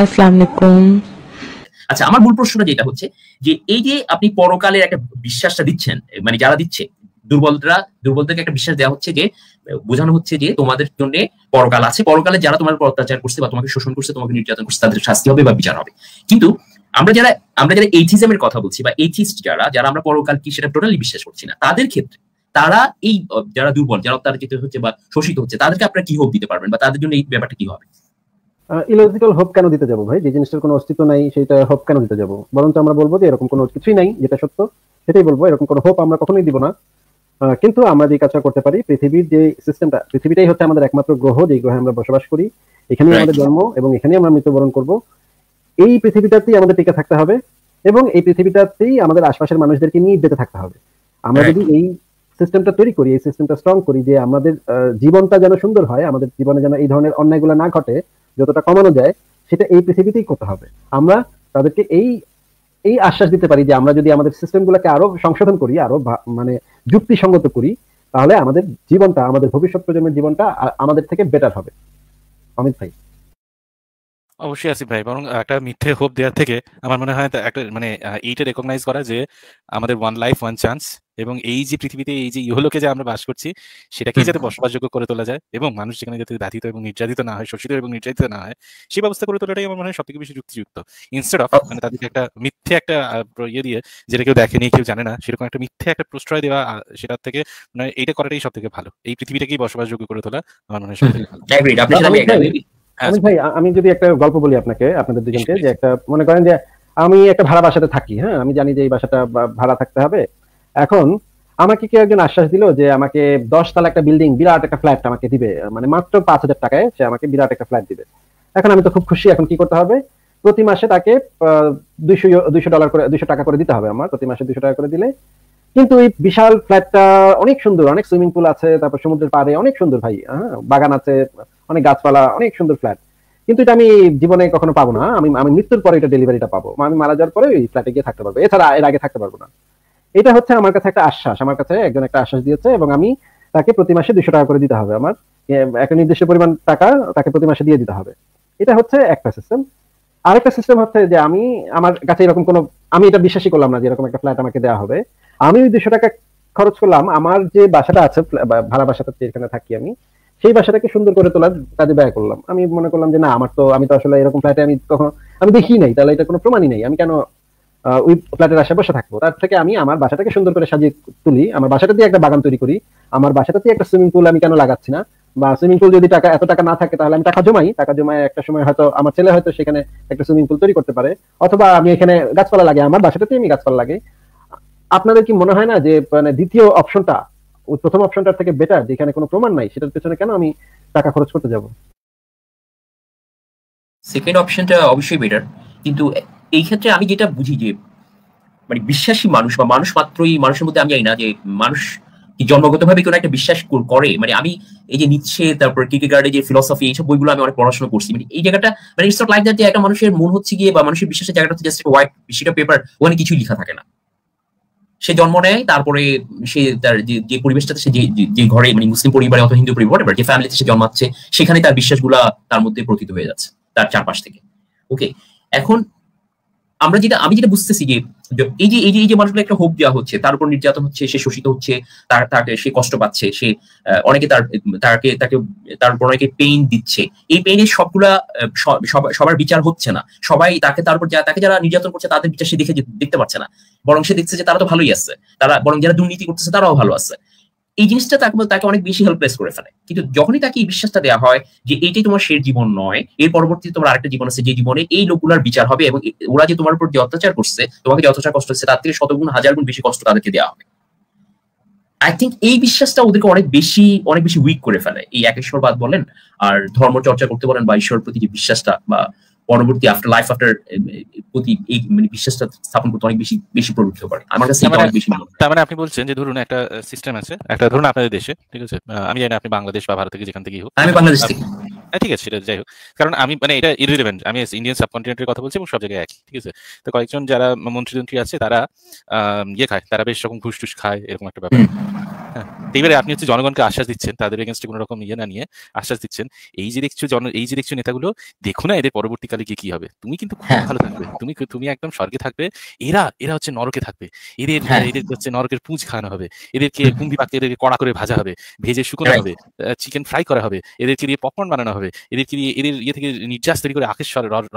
আসসালামু আচ্ছা আমার মূল প্রশ্নটা যেটা হচ্ছে যে এই যে আপনি পরকালের একটা বিশ্বাসটা দিচ্ছেন মানে যারা দিচ্ছে দুর্বলরা দুর্বলদেরকে একটা বিশ্বাস দেওয়া হচ্ছে যে বোঝানো হচ্ছে যে তোমাদের জন্য পরকাল আছে পরকালে যারা তোমার অত্যাচার করছে বা তোমাকে শোষণ করছে তোমাকে নির্যাতন করছে তাদের শাস্তি হবে বা বিচার হবে কিন্তু আমরা যারা আমরা যারা এর কথা বলছি বা এইথিস্ট যারা যারা আমরা পরকাল কি সেটা টোটালি বিশ্বাস করছি না তাদের ক্ষেত্রে তারা এই যারা দুর্বল যারা অত্যাচারিত হচ্ছে বা শোষিত হচ্ছে তাদেরকে আপনারা কি হোক দিতে পারবেন বা তাদের জন্য এই ব্যাপারটা কি হবে ইলজিক্যাল হোপ কেন দিতে যাব ভাই যে জিনিসটার কোনো অস্তিত্ব নাই সেটা হোপ কেন দিতে যাব বরঞ্চ আমরা বলবো যে এরকম কোনো কিছুই নাই যেটা সত্য সেটাই বলবো এরকম কোনো হোপ আমরা কখনোই দিব না কিন্তু আমরা যে কাজটা করতে পারি পৃথিবীর যে সিস্টেমটা পৃথিবীটাই হচ্ছে আমাদের একমাত্র গ্রহ যে গ্রহে আমরা বসবাস করি এখানেই আমাদের জন্ম এবং এখানেই আমরা মৃত্যুবরণ করব এই পৃথিবীটাতেই আমাদের টিকে থাকতে হবে এবং এই পৃথিবীটাতেই আমাদের আশপাশের মানুষদেরকে নিয়ে যেতে থাকতে হবে আমরা যদি এই সিস্টেমটা তৈরি করি এই সিস্টেমটা স্ট্রং করি যে আমাদের জীবনটা যেন সুন্দর হয় আমাদের জীবনে যেন এই ধরনের অন্যায়গুলো না ঘটে যতটা কমানো যায় সেটা এই পৃথিবীতেই করতে হবে আমরা তাদেরকে এই এই আশ্বাস দিতে পারি যে আমরা যদি আমাদের সিস্টেমগুলোকে আরো সংশোধন করি আরো মানে যুক্তিসঙ্গত করি তাহলে আমাদের জীবনটা আমাদের ভবিষ্যৎ প্রজন্মের জীবনটা আমাদের থেকে বেটার হবে অমিত ভাই অবশ্যই আসিফ ভাই বরং একটা মিথ্যে হোপ দেওয়ার থেকে আমার মনে হয় একটা মানে এইটা রেকগনাইজ করা যে আমাদের ওয়ান লাইফ ওয়ান চান্স এবং এই যে পৃথিবীতে এই যে ইহলোকে যে আমরা বাস করছি সেটাকেই যাতে বসবাসযোগ্য করে তোলা যায় এবং মানুষ যেখানে যাতে ব্যথিত এবং নির্যাতিত না হয় শোষিত এবং নির্যাতিত না হয় সেই ব্যবস্থা করে তোলাটাই আমার মনে হয় সবথেকে বেশি যুক্তিযুক্ত ইনস্টেড অফ মানে তাদেরকে একটা মিথ্যে একটা ইয়ে দিয়ে যেটা কেউ দেখেনি কেউ জানে না সেরকম একটা মিথ্যে একটা প্রশ্রয় দেওয়া সেটার থেকে মানে এইটা করাটাই সব থেকে ভালো এই পৃথিবীটাকেই বসবাসযোগ্য করে তোলা আমার মনে হয় সব থেকে ভালো অমিত হ্যাঁ, ভাই আমি যদি একটা গল্প বলি আপনাকে আপনাদের দুজনকে যে একটা মনে করেন যে আমি একটা ভাড়া বাসাতে থাকি হ্যাঁ আমি জানি যে এই বাসাটা ভাড়া থাকতে হবে এখন আমাকে কেউ একজন আশ্বাস দিল যে আমাকে দশ তালা একটা বিল্ডিং বিরাট একটা ফ্ল্যাট আমাকে দিবে মানে মাত্র পাঁচ হাজার টাকায় সে আমাকে বিরাট একটা ফ্ল্যাট দিবে এখন আমি তো খুব খুশি এখন কি করতে হবে প্রতি মাসে তাকে দুইশো দুইশো ডলার করে দুইশো টাকা করে দিতে হবে আমার প্রতি মাসে দুইশো টাকা করে দিলে কিন্তু এই বিশাল ফ্ল্যাটটা অনেক সুন্দর অনেক সুইমিং পুল আছে তারপর সমুদ্রের পাড়ে অনেক সুন্দর ভাই হ্যাঁ বাগান আছে অনেক গাছপালা অনেক সুন্দর ফ্ল্যাট কিন্তু এটা আমি জীবনে কখনো পাবো না আমি আমি মৃত্যুর পরে এটা ডেলিভারিটা পাবো আমি মারা যাওয়ার পরে ওই ফ্ল্যাটে গিয়ে থাকতে পারবো এছাড়া এর আগে থাকতে পারবো না এটা হচ্ছে আমার কাছে একটা আশ্বাস আমার কাছে একজন একটা আশ্বাস দিয়েছে এবং আমি তাকে প্রতি মাসে দুশো টাকা করে দিতে হবে আমার একটা নির্দিষ্ট পরিমাণ টাকা তাকে প্রতি মাসে দিয়ে দিতে হবে এটা হচ্ছে একটা সিস্টেম আরেকটা সিস্টেম হচ্ছে যে আমি আমার কাছে এরকম কোনো আমি এটা বিশ্বাসই করলাম না যে এরকম একটা ফ্ল্যাট আমাকে দেওয়া হবে আমি ওই দুশো টাকা খরচ করলাম আমার যে বাসাটা আছে ভাড়া বাসাটা যেখানে থাকি আমি সেই বাসাটাকে সুন্দর করে তোলার কাজে ব্যয় করলাম আমি মনে করলাম যে না আমার তো আমি তো আসলে এরকম ফ্ল্যাটে আমি কখনো আমি দেখি নাই তাহলে এটা কোনো প্রমাণই নাই আমি কেন ওই ফ্ল্যাটের আশে বসে থাকবো তার থেকে আমি আমার বাসাটাকে সুন্দর করে সাজিয়ে তুলি আমার বাসাটা দিয়ে একটা বাগান তৈরি করি আমার বাসাটা দিয়ে একটা সুইমিং পুল আমি কেন লাগাচ্ছি না বা সুইমিং পুল যদি টাকা এত টাকা না থাকে তাহলে আমি টাকা জমাই টাকা জমায় একটা সময় হয়তো আমার ছেলে হয়তো সেখানে একটা সুইমিং পুল তৈরি করতে পারে অথবা আমি এখানে গাছপালা লাগে আমার বাসাটাতে আমি গাছপালা লাগে আপনাদের কি মনে হয় না যে মানে দ্বিতীয় অপশনটা প্রথম অপশনটার থেকে বেটার যেখানে কোনো প্রমাণ নাই সেটার পেছনে কেন আমি টাকা খরচ করতে যাব সেকেন্ড অপশনটা অবশ্যই বেটার কিন্তু এই ক্ষেত্রে আমি যেটা বুঝি যে মানে বিশ্বাসী মানুষ বা মানুষ মাত্রই মানুষের মধ্যে আমি জানি না যে মানুষ কি জন্মগতভাবে কোনো একটা বিশ্বাস করে মানে আমি এই যে নিচ্ছে তারপর গার্ডে যে ফিলসফি এইসব বইগুলো আমি অনেক পড়াশোনা করছি মানে এই জায়গাটা মানে ইটস নট লাইক দ্যাট যে একটা মানুষের মন হচ্ছে গিয়ে বা মানুষের বিশ্বাসের জায়গাটা হচ্ছে জাস্ট হোয়াইট সেটা পেপার ওখানে কিছুই লেখা থাকে না সে জন্ম নেয় তারপরে সে তার যে পরিবেশটাতে সে যে ঘরে মানে মুসলিম পরিবারে অথবা হিন্দু পরিবার যে ফ্যামিলিতে সে জন্মাচ্ছে সেখানে তার বিশ্বাসগুলা তার মধ্যে প্রতীত হয়ে যাচ্ছে তার চারপাশ থেকে ওকে এখন আমরা যেটা আমি যেটা বুঝতেছি যে এই যে এই যে এই যে মানুষগুলো একটা হোপ দেওয়া হচ্ছে তার উপর নির্যাতন হচ্ছে সে শোষিত হচ্ছে তার তাকে সে কষ্ট পাচ্ছে সে অনেকে তার তাকে তাকে তার উপর অনেকে পেইন দিচ্ছে এই পেইনের সবগুলা সবার বিচার হচ্ছে না সবাই তাকে তার উপর তাকে যারা নির্যাতন করছে তাদের বিচার সে দেখে দেখতে পাচ্ছে না বরং সে দেখছে যে তারা তো ভালোই আছে তারা বরং যারা দুর্নীতি করতেছে তারাও ভালো আছে এই জিনিসটা তাকে তাকে অনেক বেশি হেল্পলেস করে ফেলে কিন্তু যখনই তাকে এই বিশ্বাসটা দেওয়া হয় যে এইটাই তোমার শেষ জীবন নয় এর পরবর্তীতে তোমার আরেকটা জীবন আছে যে জীবনে এই লোকগুলার বিচার হবে এবং ওরা যে তোমার উপর যে অত্যাচার করছে তোমাকে যে অত্যাচার কষ্ট হচ্ছে তার থেকে শতগুণ হাজার গুণ বেশি কষ্ট তাদেরকে দেওয়া হবে আই থিঙ্ক এই বিশ্বাসটা ওদেরকে অনেক বেশি অনেক বেশি উইক করে ফেলে এই একেশ্বরবাদ বলেন আর ধর্ম চর্চা করতে বলেন বা ঈশ্বর প্রতি যে বিশ্বাসটা বা পরবর্তী আফটার লাইফ আফটার প্রতি এই মানে বিশ্বাসটা স্থাপন করতে অনেক বেশি বেশি করে আমার কাছে মানে অনেক বেশি তার মানে আপনি বলছেন যে ধরুন একটা সিস্টেম আছে একটা ধরুন আপনাদের দেশে ঠিক আছে আমি জানি আপনি বাংলাদেশ বা ভারত থেকে যেখান থেকেই হোক আমি বাংলাদেশ থেকে হ্যাঁ ঠিক আছে সেটা যাই হোক কারণ আমি মানে এটা ইরিলেভেন্ট আমি ইন্ডিয়ান সাবকন্টিনেন্টের কথা বলছি এবং সব জায়গায় একই ঠিক আছে তো কয়েকজন যারা মন্ত্রী আছে তারা ইয়ে খায় তারা বেশ রকম ঘুষ টুস খায় এরকম একটা ব্যাপার এইবারে আপনি হচ্ছে জনগণকে আশ্বাস দিচ্ছেন তাদের এগেনস্টে কোনো রকম ইয়ে না নিয়ে আশ্বাস দিচ্ছেন এই যে দেখছো জন এই যে দেখছো নেতাগুলো দেখো না এদের পরবর্তীকালে গিয়ে কি হবে তুমি কিন্তু খুব হ্যাঁ। ভালো থাকবে তুমি তুমি একদম স্বর্গে থাকবে এরা এরা হচ্ছে নরকে থাকবে এদের হ্যাঁ। এদের হচ্ছে নরকের পুঁজ খাওয়ানো হবে এদেরকে কুম্ভি পাকে এদেরকে কড়া করে ভাজা হবে ভেজে শুকনো হবে চিকেন ফ্রাই করা হবে এদেরকে দিয়ে পপকর্ন বানানো হবে এদেরকে দিয়ে এদের ইয়ে থেকে নির্যাস তৈরি করে আখের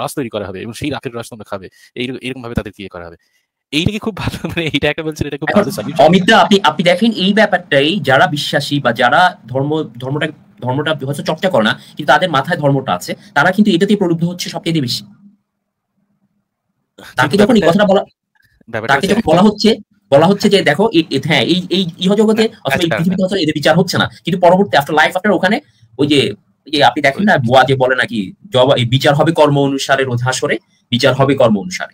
রস তৈরি করা হবে এবং সেই আখের রস তোমরা খাবে এই এরকম ভাবে তাদেরকে ইয়ে করা হবে এইটাকে খুব ভালো মানে এইটা একটা বলছেন এটা খুব ভালো অমিত আপনি আপনি দেখেন এই ব্যাপারটাই যারা বিশ্বাসী বা যারা ধর্ম ধর্মটা ধর্মটা হয়তো চর্চা করে না কিন্তু তাদের মাথায় ধর্মটা আছে তারা কিন্তু এটাতেই প্রলুব্ধ হচ্ছে সবচেয়ে বেশি তাকে যখন এই কথাটা বলা তাকে যখন বলা হচ্ছে বলা হচ্ছে যে দেখো হ্যাঁ এই এই ইহজগতে অথবা এই আচ্ছা, পৃথিবীতে আচ্ছা। অথবা এদের বিচার হচ্ছে না কিন্তু পরবর্তী আফটার লাইফ আফটার ওখানে ওই যে আপনি দেখেন না আচ্ছা। বুয়া যে বলে নাকি বিচার হবে কর্ম অনুসারে রোজ হাসরে বিচার হবে কর্ম অনুসারে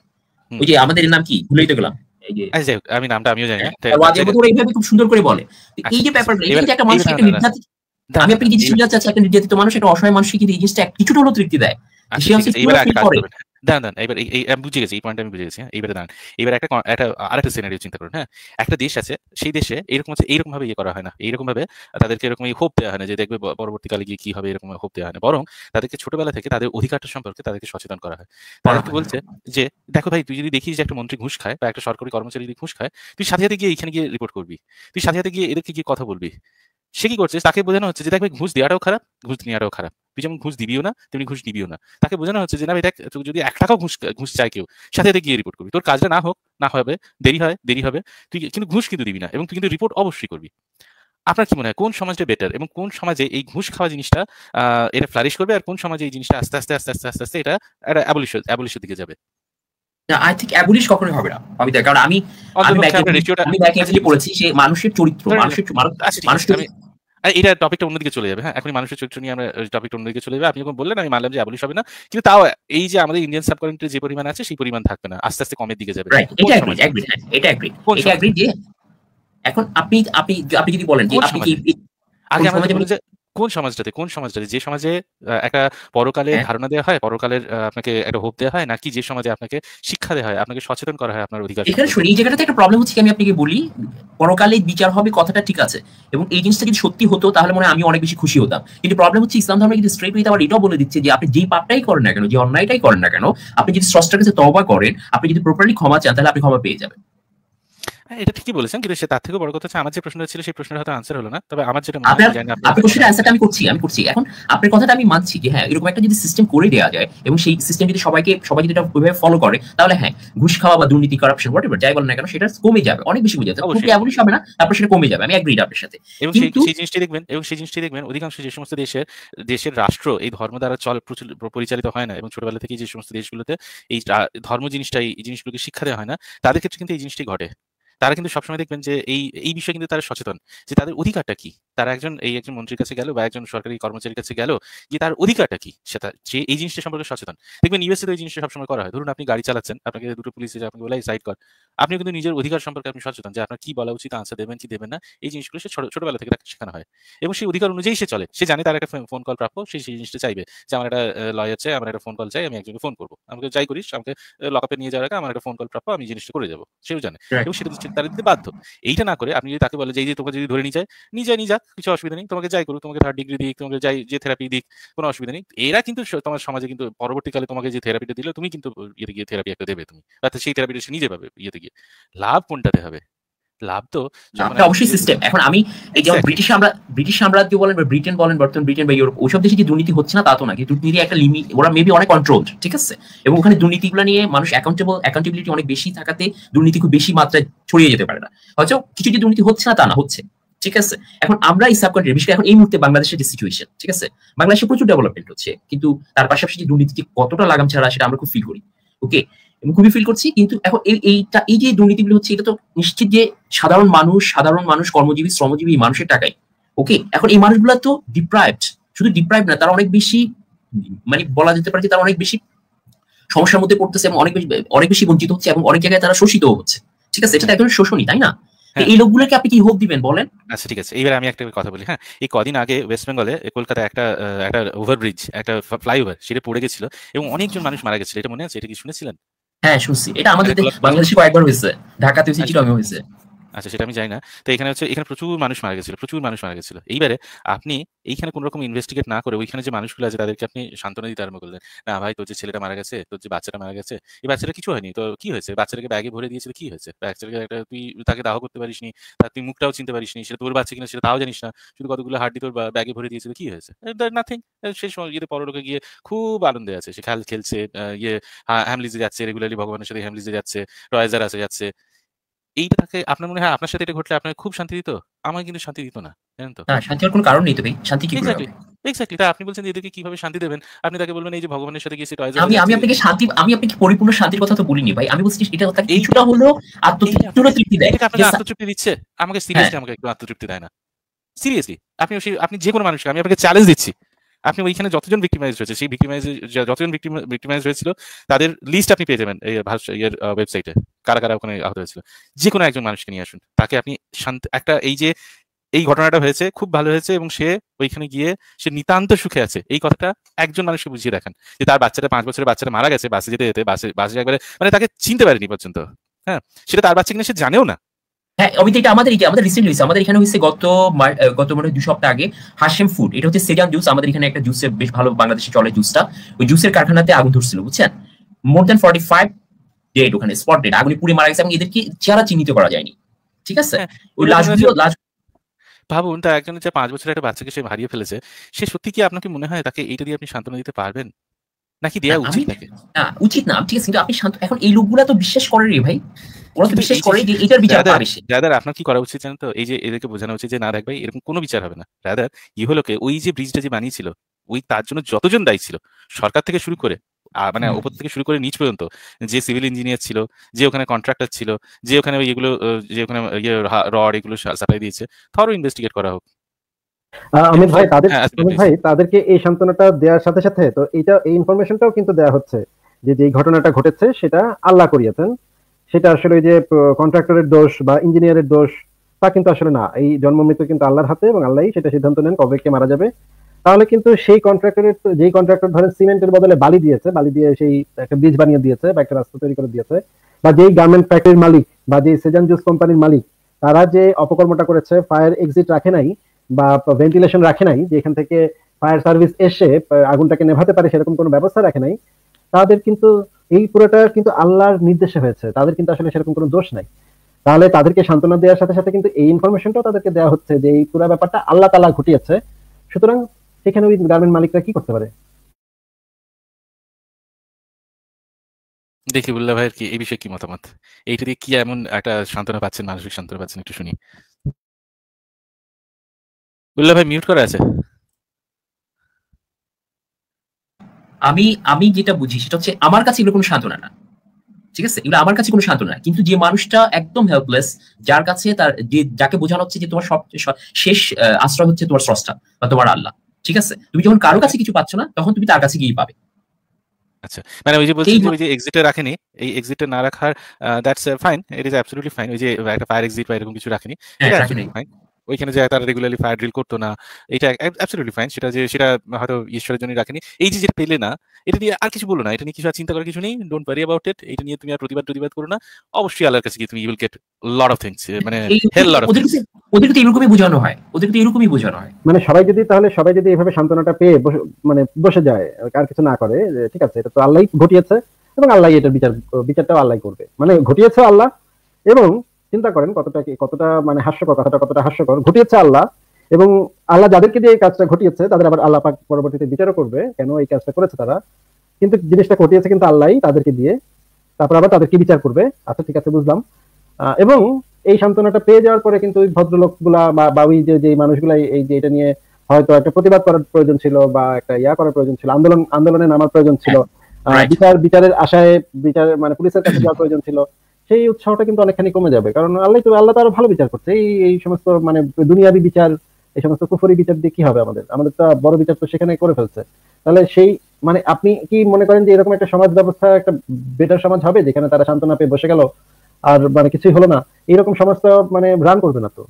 ওই যে আমাদের নাম কি ভুলেই তো গেলাম আচ্ছা, আমি নামটা আমিও জানি না হ্যাঁ, খুব সুন্দর করে বলে এই যে আচ্ছা, ব্যাপারটা একটা মানুষকে একটা নির্ধারিত আমি আচ্ছা, আপনাকে জিনিস আচ্ছা, বুঝাতে চাচ্ছি একটা নির্যাতিত মানুষ একটা অসহায় মানুষকে কিন্তু এই জিনিসটা কিছুটা হলো তৃপ্তি দেয় পরবর্তীকালে গিয়ে কি হবে এরকম হোপ দেওয়া হয় না বরং তাদেরকে ছোটবেলা থেকে তাদের অধিকারটা সম্পর্কে তাদেরকে সচেতন করা হয় হ্যাঁ, হ্যাঁ, বলছে হ্যাঁ। যে দেখো ভাই তুই যদি দেখিস যে একটা মন্ত্রী ঘুষ খায় বা একটা সরকারি কর্মচারী যদি ঘুষ খায় তুই সাথে সাথে গিয়ে এখানে গিয়ে রিপোর্ট করবি তুই সাথে সাথে গিয়ে এদেরকে গিয়ে কথা বলবি সে কি করছে তাকে বোঝানো হচ্ছে যে দেখবে ঘুষ দেওয়াটাও খারাপ ঘুষ নেওয়াটাও খারাপ তুই যেমন ঘুষ দিবিও না তেমনি ঘুষ নিবিও না তাকে বোঝানো হচ্ছে যে না এটা যদি এক টাকাও ঘুষ ঘুষ চায় কেউ সাথে সাথে গিয়ে রিপোর্ট করবি তোর কাজটা না হোক না হবে দেরি হয় দেরি হবে তুই কিন্তু ঘুষ কিন্তু দিবি না এবং তুই কিন্তু রিপোর্ট অবশ্যই করবি আপনার কি মনে হয় কোন সমাজটা বেটার এবং কোন সমাজে এই ঘুষ খাওয়া জিনিসটা এটা ফ্লারিশ করবে আর কোন সমাজে এই জিনিসটা আস্তে আস্তে আস্তে আস্তে আস্তে আস্তে এটা অ্যাবলিশের দিকে যাবে আই থিংক কখনোই হবে না আমি কারণ আমি আমি পড়েছি সে মানুষের চরিত্র মানুষের আচ্ছা, এটা টপিকটা অন্যদিকে চলে যাবে হ্যাঁ এখন মানুষের চরিত্র নিয়ে আমরা টপিকটা অন্যদিকে চলে যাবে আপনি যখন বললেন আমি মানলাম যে হবে না কিন্তু তাও এই যে আমাদের ইন্ডিয়ান সাবকন্টিনেন্টের যে পরিমাণ আছে সেই পরিমাণ থাকবে না আস্তে আস্তে কমের দিকে যাবে এটা এটা এটা এখন আপনি আপনি আপনি যদি বলেন যে আপনি কি আগে আচ্ছা, যে কোন সমাজটাতে কোন সমাজটাতে যে সমাজে একটা পরকালে হ্যাঁ। ধারণা দেওয়া হয় পরকালের আপনাকে একটা হোপ দেওয়া হয় নাকি যে সমাজে আপনাকে শিক্ষা দেওয়া হয় আপনাকে সচেতন করা হয় আপনার অধিকার এখানে শুনি এই জায়গাটাতে একটা প্রবলেম হচ্ছে আমি আপনাকে বলি পরকালে বিচার হবে কথাটা ঠিক আছে এবং এই জিনিসটা যদি সত্যি হতো তাহলে মনে হয় আমি অনেক বেশি খুশি হতাম কিন্তু প্রবলেম হচ্ছে ইসলাম ধর্মে কিন্তু স্ট্রেট হইতে আবার এটাও বলে দিচ্ছে যে আপনি যেই পাপটাই করেন না কেন যে অন্যায়টাই করেন না কেন আপনি যদি স্রষ্টার কাছে তবা করেন আপনি যদি প্রপারলি ক্ষমা চান তাহলে আপনি ক্ষমা পেয়ে যাবেন হ্যাঁ, এটা ঠিকই বলেছেন কিন্তু সে তার থেকে বড় কথা হচ্ছে আমার যে প্রশ্নটা ছিল সেই প্রশ্নের হয়তো আনসার হলো না তবে আমার যেটা মনে হয় জানি আপনি প্রশ্নের আনসারটা আমি করছি আমি করছি এখন আপনার কথাটা আমি মানছি যে হ্যাঁ এরকম একটা যদি সিস্টেম করে দেওয়া যায় এবং সেই সিস্টেম যদি সবাইকে সবাই যদি এটা ওইভাবে ফলো করে তাহলে হ্যাঁ ঘুষ খাওয়া বা দুর্নীতি করাপশন হোয়াট এভার যাই বলেন না কেন সেটা কমে যাবে অনেক বেশি কমে যাবে এমনই হবে না তারপর সেটা কমে যাবে আমি এগ্রি আপনার সাথে এবং সেই জিনিসটি দেখবেন এবং সেই জিনিসটি দেখবেন অধিকাংশ যে সমস্ত দেশের দেশের রাষ্ট্র এই ধর্ম দ্বারা চল পরিচালিত হয় না এবং ছোটবেলা থেকে যে সমস্ত দেশগুলোতে এই ধর্ম জিনিসটা এই জিনিসগুলোকে শিক্ষা দেওয়া হয় না তাদের ক্ষেত্রে কিন্তু এই জিনিসটি ঘটে তারা কিন্তু সবসময় দেখবেন যে এই এই বিষয়ে কিন্তু তারা সচেতন যে তাদের অধিকারটা কি তারা একজন এই একজন মন্ত্রীর কাছে গেল বা একজন সরকারি কর্মচারীর কাছে গেল যে তার অধিকারটা কি সেটা যে এই জিনিসটা সম্পর্কে সচেতন দেখবেন ইউএসএ তো এই জিনিসটা সবসময় করা হয় ধরুন আপনি গাড়ি চালাচ্ছেন আপনাকে দুটো পুলিশ এসে আপনাকে বলাই সাইড কর আপনি কিন্তু নিজের অধিকার সম্পর্কে আপনি সচেতন যে আপনার কি বলা উচিত আনসার দেবেন কি দেবেন না এই জিনিসগুলো সে ছোটবেলা থেকে তাকে শেখানো হয় এবং সেই অধিকার অনুযায়ী সে চলে সে জানে তার একটা ফোন কল প্রাপ্য সে সেই জিনিসটা চাইবে যে আমার একটা লয়ার চাই আমার একটা ফোন কল চাই আমি একজনকে ফোন করবো আমাকে যাই করিস আমাকে লকআপে নিয়ে যাওয়ার আগে আমার একটা ফোন কল প্রাপ্য আমি জিনিসটা করে যাবো সেও জানে এবং সেটা সেটা তারা দিতে বাধ্য এইটা না করে আপনি যদি তাকে বলে যে তোমাকে যদি ধরে নিয়ে যায় নিয়ে যায় নিয়ে যা কিছু অসুবিধা নেই তোমাকে যাই করুক তোমাকে থার্ড ডিগ্রি দিক তোমাকে যাই যে থেরাপি দিক কোনো অসুবিধা নেই এরা কিন্তু তোমার সমাজে কিন্তু পরবর্তীকালে তোমাকে যে থেরাপিটা দিলে তুমি কিন্তু ইয়ে গিয়ে থেরাপি একটা দেবে তুমি তাতে সেই থেরাপিটা সে নিজে পাবে ইয়েতে গিয়ে লাভ কোনটাতে হবে লাভ তো অবশ্যই সিস্টেম এখন আমি এই যেমন ব্রিটিশ সাম্রাজ্য ব্রিটিশ সাম্রাজ্য বলেন বা ব্রিটেন বলেন বর্তমান ব্রিটেন বা ইউরোপ ওইসব দেশে কি দুর্নীতি হচ্ছে না তা তো না কিন্তু দুর্নীতি একটা লিমিট ওরা মেবি অনেক কন্ট্রোল ঠিক আছে এবং ওখানে দুর্নীতিগুলো নিয়ে মানুষ অ্যাকাউন্টেবল অ্যাকাউন্টেবিলিটি অনেক বেশি থাকাতে দুর্নীতি খুব বেশি মাত্রায় ছড়িয়ে যেতে পারে না হয়তো কিছু যে দুর্নীতি হচ্ছে না তা না হচ্ছে ঠিক আছে এখন আমরা এই সাবকন্ট্রি বিশেষ করে এখন এই মুহূর্তে বাংলাদেশের যে সিচুয়েশন ঠিক আছে বাংলাদেশে প্রচুর ডেভেলপমেন্ট হচ্ছে কিন্তু তার পাশাপাশি যে দুর্নীতি কতটা লাগাম ছাড়া সেটা আমরা খুব ফিল করি ওকে এবং খুবই ফিল করছি কিন্তু এখন এইটা এই যে দুর্নীতিগুলো হচ্ছে এটা তো নিশ্চিত যে সাধারণ মানুষ সাধারণ মানুষ কর্মজীবী শ্রমজীবী মানুষের টাকায় ওকে এখন এই মানুষগুলো তো ডিপ্রাইভড শুধু ডিপ্রাইভ না তারা অনেক বেশি মানে বলা যেতে পারে যে তারা অনেক বেশি সমস্যার মধ্যে পড়তেছে এবং অনেক বেশি অনেক বেশি বঞ্চিত হচ্ছে এবং অনেক জায়গায় তারা শোষিত হচ্ছে ঠিক আছে এটা তো একজন শোষণই তাই না হ্যাঁ। এই লোকগুলোকে আপনি কি হোক দিবেন বলেন আচ্ছা ঠিক আছে এবার আমি একটা কথা বলি হ্যাঁ এই কদিন আগে ওয়েস্ট বেঙ্গলে কলকাতায় একটা একটা ওভারব্রিজ একটা ফ্লাইওভার সেটা পড়ে গেছিল এবং অনেকজন মানুষ মারা গেছিল এটা মনে আছে এটা কি শুনেছিলেন হ্যাঁ শুনছি এটা আমাদের হ্যাঁ, বাংলাদেশে কয়েকবার হয়েছে ঢাকাতে আচ্ছা। হয়েছে চিটংয়ে হয়েছে আচ্ছা সেটা আমি জানি না তো এখানে হচ্ছে এখানে প্রচুর মানুষ মারা গেছিল প্রচুর মানুষ মারা গেছিল এইবারে আপনি এইখানে কোন রকম ইনভেস্টিগেট না করে ওইখানে যে মানুষগুলো আছে তাদেরকে আপনি সান্ত্বনা দিতে আরম্ভ করলেন না ভাই তোর যে ছেলেটা মারা গেছে তোর যে বাচ্চাটা মারা গেছে এই বাচ্চাটা কিছু হয়নি তো কি হয়েছে বাচ্চাকে ব্যাগে ভরে দিয়েছিল কি হয়েছে বাচ্চাকে একটা তুই তাকে দাহ করতে পারিস নি তার তুই মুখটাও চিনতে পারিস নি সেটা তোর বাচ্চা কিনা সেটা তাও জানিস না শুধু কতগুলো হাড্ডি তোর ব্যাগে ভরে দিয়েছিল কি হয়েছে নাথিং সেই সময় গিয়ে পরলোকে গিয়ে খুব আনন্দে আছে সে খেল খেলছে ইয়ে হ্যামলিজে যাচ্ছে রেগুলারলি ভগবানের সাথে হ্যামলিজে যাচ্ছে রয়েজার আছে যাচ্ছে এইটা থাকে আপনার মনে হয় আপনার সাথে এটা ঘটলে আপনার খুব শান্তি দিত আমার কিন্তু শান্তি দিত না জানেন তো শান্তির কোনো কারণ নেই তুমি শান্তি কি এক্স্যাক্টলি আপনি বলছেন যে এদেরকে কিভাবে শান্তি দেবেন আপনি তাকে বলবেন এই যে ভগবানের সাথে গিয়েছি আমি আমি আপনাকে শান্তি আমি আপনাকে পরিপূর্ণ শান্তির কথা তো বলিনি ভাই আমি বলছি এটা কথা হলো আত্মতৃপ্তি দেয় আপনাকে আত্মতৃপ্তি দিচ্ছে আমাকে সিরিয়াসলি হ্যাঁ। আমাকে একটু আত্মতৃপ্তি দেয় না সিরিয়াসলি আপনি আপনি যে কোনো মানুষকে আমি আপনাকে চ্যালেঞ্জ দিচ্ছি আপনি ওইখানে যতজন ভিক্টিমাইজ হয়েছে সেই ভিক্টিমাইজ যতজন ভিক্টিমাইজ হয়েছিল তাদের লিস্ট আপনি পেয়ে যাবেন ইয়ের ওয়েবসাইটে কারা কারা ওখানে আহত হয়েছিল যে কোনো একজন মানুষকে নিয়ে আসুন তাকে আপনি শান্ত একটা এই যে এই ঘটনাটা হয়েছে খুব ভালো হয়েছে এবং সে ওইখানে গিয়ে সে নিতান্ত সুখে আছে এই কথাটা একজন মানুষকে বুঝিয়ে দেখেন যে তার বাচ্চাটা পাঁচ বছরের বাচ্চাটা মারা গেছে বাসে যেতে যেতে বাসে বাসে একবারে মানে তাকে চিনতে পারেনি পর্যন্ত হ্যাঁ সেটা তার বাচ্চা কিনা সে জানেও না হ্যাঁ অমিত এটা আমাদের আমাদের রিসেন্টলি আমাদের এখানে হয়েছে গত গত মানে দু সপ্তাহ আগে হাসেম ফুড এটা হচ্ছে সেজান জুস আমাদের এখানে একটা জুসের বেশ ভালো বাংলাদেশে চলে জুসটা ওই জুসের কারখানাতে আগুন ধরছিল বুঝছেন more than forty five dead ওখানে স্পট ডেট আগুনে পুড়ে মারা গেছে এবং এদেরকে চেহারা চিহ্নিত করা যায়নি ঠিক আছে হ্যাঁ, ওই লাস্ট লাশ ভাবুন তার একজন যে পাঁচ বছরের একটা বাচ্চাকে সে হারিয়ে ফেলেছে সে সত্যি কি আপনাকে মনে হয় তাকে এইটা দিয়ে আপনি সান্ত্বনা দিতে পারবেন নাকি দেওয়া উচিত না উচিত না ঠিক আছে কিন্তু আপনি শান্ত এখন এই লোকগুলা তো বিশ্বাস করে রে ভাই ওরা তো বিশ্বাস করে যে এটার বিচার পাবে সে রাদার আপনার কি করা উচিত জানেন তো এই যে এদেরকে বোঝানো উচিত যে না দেখ ভাই এরকম কোনো বিচার হবে না রাদার ইহলোকে ওই যে ব্রিজটা যে বানিয়েছিল ওই তার জন্য যতজন দায়ী ছিল সরকার থেকে শুরু করে মানে ওপর থেকে শুরু করে নিচ পর্যন্ত যে সিভিল ইঞ্জিনিয়ার ছিল যে ওখানে কন্ট্রাক্টর ছিল যে ওখানে এগুলো যে ওখানে রড ইয়ে, এগুলো সাপ্লাই দিয়েছে ধরো ইনভেস্টিগেট করা হোক অমিত ভাই তাদের অমিত হ্যাঁ, আচ্ছা, ভাই তাদেরকে এই সান্ত্বনাটা দেওয়ার সাথে সাথে তো এটা এই ইনফরমেশনটাও কিন্তু দেওয়া হচ্ছে যে যে ঘটনাটা ঘটেছে সেটা আল্লাহ করিয়েছেন সেটা আসলে যে কন্ট্রাক্টরের দোষ বা ইঞ্জিনিয়ারের দোষ তা কিন্তু আসলে না এই জন্ম মৃত্যু কিন্তু আল্লাহর হাতে এবং আল্লাহ সেটা সিদ্ধান্ত নেন কবে কে মারা যাবে তাহলে কিন্তু সেই কন্ট্রাক্টরের যেই কন্ট্রাক্টর ধরেন সিমেন্টের বদলে বালি দিয়েছে বালি দিয়ে সেই একটা ব্রিজ বানিয়ে দিয়েছে বা একটা রাস্তা তৈরি করে দিয়েছে বা যেই গার্মেন্ট ফ্যাক্টরির মালিক বা যেই সেজান জুস কোম্পানির মালিক তারা যে অপকর্মটা করেছে ফায়ার এক্সিট রাখে নাই বা ভেন্টিলেশন রাখে নাই যেখান থেকে ফায়ার সার্ভিস এসে আগুনটাকে নেভাতে পারে সেরকম কোনো ব্যবস্থা রাখে নাই তাদের কিন্তু এই পুরোটা কিন্তু আল্লাহর নির্দেশে হয়েছে তাদের কিন্তু আসলে সেরকম কোনো দোষ নাই তাহলে তাদেরকে সান্ত্বনা দেওয়ার সাথে সাথে কিন্তু এই ইনফরমেশনটাও তাদেরকে দেওয়া হচ্ছে যে এই পুরো ব্যাপারটা আল্লাহ তালা ঘটিয়েছে সুতরাং সেখানে ওই গার্মেন্ট মালিকরা কি করতে পারে দেখি বললা ভাই কি এই বিষয়ে কি মতামত এইটা দিয়ে কি এমন একটা সান্ত্বনা পাচ্ছেন মানসিক সান্ত্বনা পাচ্ছেন একটু শুনি বললা ভাই মিউট করা আছে আমি আমি যেটা বুঝি সেটা হচ্ছে আমার কাছে এগুলো কোনো সান্ত্বনা না ঠিক আছে এগুলো আমার কাছে কোনো সান্ত্বনা না কিন্তু যে মানুষটা একদম হেল্পলেস যার কাছে তার যে যাকে বোঝানো হচ্ছে যে তোমার সব শেষ আশ্রয় হচ্ছে তোমার স্রষ্টা বা তোমার আল্লাহ ঠিক আছে তুমি যখন কারো কাছে কিছু পাচ্ছ না তখন তুমি তার কাছে গিয়ে পাবে আচ্ছা মানে ওই যে বলছি ওই যে এক্সিটে রাখেনি এই এক্সিটে না রাখার that's fine it is absolutely fine ওই যে একটা ফায়ার এক্সিট বা এরকম কিছু রাখেনি ফাইন হ্যাঁ, ওইখানে যে তারা রেগুলারলি ফায়ার ড্রিল করতো না এটা অ্যাবসলিউটলি ফাইন সেটা যে সেটা হয়তো ঈশ্বরের জন্য রাখেনি এই যে যেটা পেলে না এটা নিয়ে আর কিছু বলো না এটা নিয়ে কিছু চিন্তা করার কিছু নেই ডোন্ট ওয়ারি অ্যাবাউট ইট এটা নিয়ে তুমি আর প্রতিবাদ প্রতিবাদ করো না অবশ্যই আল্লাহর কাছে গিয়ে তুমি you'll get lot of things মানে হেল লট অফ ওদেরকে তো এরকমই বোঝানো হয় ওদেরকে তো এরকমই বোঝানো হয় মানে সবাই যদি তাহলে সবাই যদি এভাবে সান্ত্বনাটা পেয়ে মানে বসে যায় আর কিছু না করে ঠিক আছে এটা তো আল্লাহই ঘটিয়েছে এবং আল্লাহ এটা বিচার বিচারটাও আল্লাহ করবে মানে ঘটিয়েছে আল্লাহ এবং চিন্তা করেন কতটা কতটা মানে হাস্যকর কথাটা কতটা হাস্যকর ঘটিয়েছে আল্লাহ এবং আল্লাহ যাদেরকে দিয়ে এই কাজটা ঘটিয়েছে তাদের আবার আল্লাহ পাক পরবর্তীতে বিচারও করবে কেন এই কাজটা করেছে তারা কিন্তু জিনিসটা ঘটিয়েছে কিন্তু আল্লাহ তাদেরকে দিয়ে তারপর আবার তাদেরকে বিচার করবে আচ্ছা ঠিক আছে বুঝলাম এবং এই সান্ত্বনাটা পেয়ে যাওয়ার পরে কিন্তু ওই ভদ্রলোক গুলা বা ওই যে যে মানুষগুলা এই যে এটা নিয়ে হয়তো একটা প্রতিবাদ করার প্রয়োজন ছিল বা একটা ইয়া করার প্রয়োজন ছিল আন্দোলন আন্দোলনে নামার প্রয়োজন ছিল বিচার বিচারের আশায় বিচার মানে পুলিশের কাছে যাওয়ার প্রয়োজন ছিল সেই উৎসাহটা কিন্তু অনেকখানি কমে যাবে কারণ আল্লাহ তো আল্লাহ তো ভালো বিচার করছে এই এই সমস্ত মানে দুনিয়াবি বিচার এই সমস্ত কুফরি বিচার দিয়ে কি হবে আমাদের আমাদের তো বড় বিচার তো সেখানে করে ফেলছে তাহলে সেই মানে আপনি কি মনে করেন যে এরকম একটা সমাজ ব্যবস্থা একটা বেটার সমাজ হবে যেখানে তারা সান্ত্বনা পেয়ে বসে গেল আর মানে কিছুই হলো না এরকম সমাজ তো মানে রান করবে না তো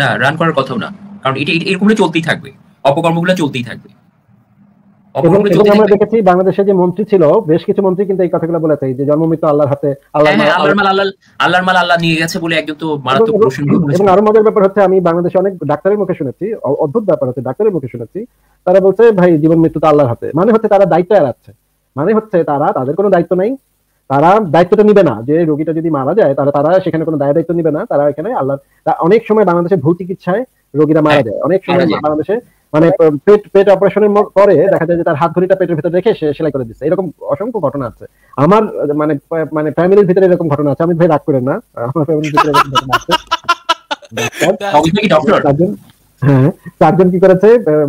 না রান করার কথাও না কারণ এটা এরকম চলতেই থাকবে অপকর্মগুলো চলতেই থাকবে বাংলাদেশে যে মন্ত্রী ছিল বেশ কিছু মন্ত্রী কিন্তু এই কথাগুলো যে আল্লাহর হাতে আল্লাহ হ্যাঁ, হ্যাঁ, মাল আল্লাহ নিয়ে গেছে বলে তো মারাত্মক এবং আরো মজার ব্যাপার হচ্ছে আমি বাংলাদেশে অনেক ডাক্তারের মুখে শুনেছি অদ্ভুত ব্যাপার হচ্ছে ডাক্তারের মুখে শুনেছি তারা বলছে ভাই জীবন মৃত্যু তো আল্লাহর হাতে মানে হচ্ছে তারা দায়িত্ব এড়াচ্ছে মানে হচ্ছে তারা তাদের কোনো দায়িত্ব নাই তারা দায়িত্বটা নিবে না যে রোগীটা যদি মারা যায় তাহলে তারা সেখানে কোনো দায় দায়িত্ব নিবে না তারা এখানে আল্লাহ অনেক সময় বাংলাদেশে ভুল চিকিৎসায় রোগীরা মারা হ্যাঁ, যায় অনেক সময় বাংলাদেশে মানে পেট পেট অপারেশনের পরে দেখা যায় যে তার হাত ঘড়িটা পেটের ভিতরে রেখে সে সেলাই করে দিচ্ছে এরকম অসংখ্য ঘটনা আছে আমার মানে মানে ফ্যামিলির ভিতরে এরকম ঘটনা আছে আমি ভাই রাগ করেন না আমার ফ্যামিলির ভিতরে এরকম ঘটনা আছে ছিল এবং তখন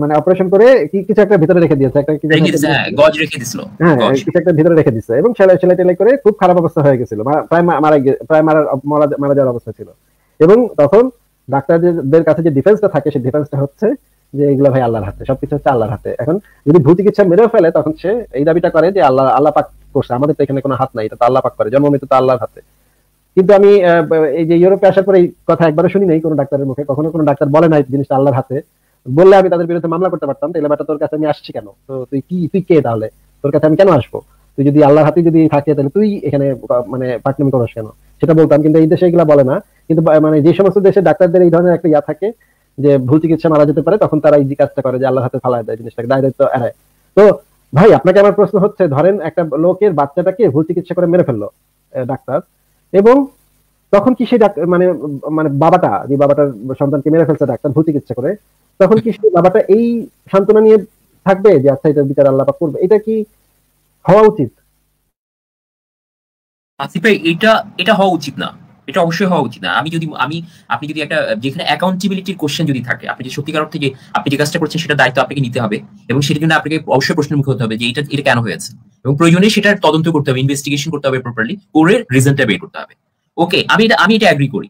ডাক্তারদের কাছে যে ডিফেন্সটা থাকে সেই ডিফেন্সটা হচ্ছে যে এগুলো ভাই আল্লাহর হাতে সবকিছু হচ্ছে আল্লাহর হাতে এখন যদি ভৌতিক ইচ্ছা মেরেও ফেলে তখন সে এই দাবিটা করে যে আল্লাহ আল্লাহ পাক করছে আমাদের তো এখানে কোনো হাত নাই এটা তো আল্লাহ পাক করে জন্ম মৃত্যু তো আল্লাহর হাতে কিন্তু আমি এই যে ইউরোপে আসার পরে এই কথা একবারও শুনি নাই কোনো ডাক্তারের মুখে কখনো কোনো ডাক্তার বলে নাই জিনিসটা আল্লাহর হাতে বললে আমি তাদের বিরুদ্ধে মামলা করতে পারতাম তাহলে ব্যাপারটা তোর কাছে আমি আসছি কেন তো তুই কি তুই কে তাহলে তোর কাছে আমি কেন আসবো তুই যদি আল্লাহর হাতে যদি থাকে তাহলে তুই এখানে মানে পাটনামি করস কেন সেটা বলতাম কিন্তু এই দেশে এগুলো বলে না কিন্তু মানে যে সমস্ত দেশে ডাক্তারদের এই ধরনের একটা ইয়া থাকে যে ভুল চিকিৎসা মারা যেতে পারে তখন তারা এই কাজটা করে যে আল্লাহ হাতে ফালায় দেয় জিনিসটাকে দায় দায়িত্ব এড়ায় তো ভাই আপনাকে আমার প্রশ্ন হচ্ছে ধরেন একটা লোকের বাচ্চাটাকে ভুল চিকিৎসা করে মেরে ফেললো ডাক্তার এবং তখন কি সেই মানে মানে বাবাটা যে বাবাটার সন্তানকে মেরে ফেলছে ডাক্তার ভুল চিকিৎসা করে তখন কি সেই বাবাটা এই সান্ত্বনা নিয়ে থাকবে যে আচ্ছা এটা বিচার আল্লাহ করবে এটা কি হওয়া উচিত আসিফ ভাই এটা এটা হওয়া উচিত না এটা অবশ্যই হওয়া উচিত না আমি যদি আমি আপনি যদি একটা যেখানে অ্যাকাউন্টেবিলিটির কোশ্চেন যদি থাকে আপনি যে সত্যিকার অর্থে যে আপনি যে কাজটা করছেন সেটা দায়িত্ব আপনাকে নিতে হবে এবং সেটার জন্য আপনাকে অবশ্যই প্রশ্নের মুখে হতে হবে যে এটা এটা কেন হয়েছে এবং প্রয়োজনে সেটার তদন্ত করতে হবে ইনভেস্টিগেশন করতে হবে প্রপারলি করে রিজনটা বের করতে হবে ওকে আমি এটা আমি এটা অ্যাগ্রি করি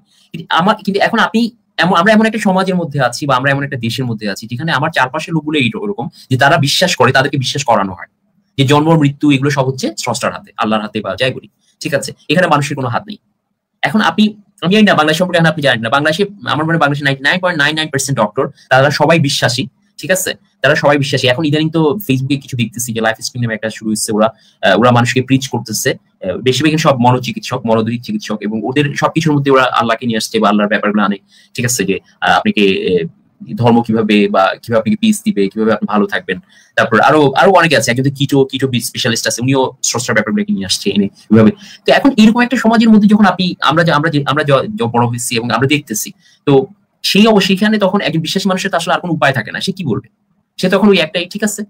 আমার কিন্তু এখন আপনি এমন আমরা এমন একটা সমাজের মধ্যে আছি বা আমরা এমন একটা দেশের মধ্যে আছি যেখানে আমার চারপাশের লোকগুলো এই ওরকম যে তারা বিশ্বাস করে তাদেরকে বিশ্বাস করানো হয় যে জন্ম মৃত্যু এগুলো সব হচ্ছে স্রষ্টার হাতে আল্লাহর হাতে বা যাই করি ঠিক আছে এখানে মানুষের কোনো হাত নেই এখন আপনি আমি জানি না বাংলাদেশ সম্পর্কে এখন আপনি জানেন না বাংলাদেশে আমার মনে বাংলাদেশে ninety nine point nine nine percent doctor তারা সবাই বিশ্বাসী ঠিক আছে তারা সবাই বিশ্বাসী এখন ইদানিং তো ফেসবুকে কিছু দেখতেছি যে লাইফ স্ট্রিম নামে একটা শুরু হচ্ছে ওরা ওরা মানুষকে প্রিচ করতেছে বেশিরভাগ সব মনোচিকিৎসক মনোদয়ী চিকিৎসক এবং ওদের সবকিছুর মধ্যে ওরা আল্লাহকে নিয়ে আসছে বা আল্লাহর ব্যাপারগুলো আনে ঠিক আছে যে আপনাকে ধর্ম কিভাবে বা কিভাবে আপনি পিস দিবে কিভাবে আপনি ভালো থাকবেন তারপর আরো আরো অনেকে আছে একজন কিটো কিটো স্পেশালিস্ট আছে উনিও স্রষ্টার ব্যাপার নিয়ে আসছে এনে কিভাবে তো এখন এরকম একটা সমাজের মধ্যে যখন আপনি আমরা আমরা আমরা বড় হয়েছি এবং আমরা দেখতেছি তো সেই সেখানে তখন একজন বিশ্বাসী মানুষের তো আসলে আর কোনো উপায় থাকে না সে কি বলবে সে তখন ওই একটাই ঠিক আছে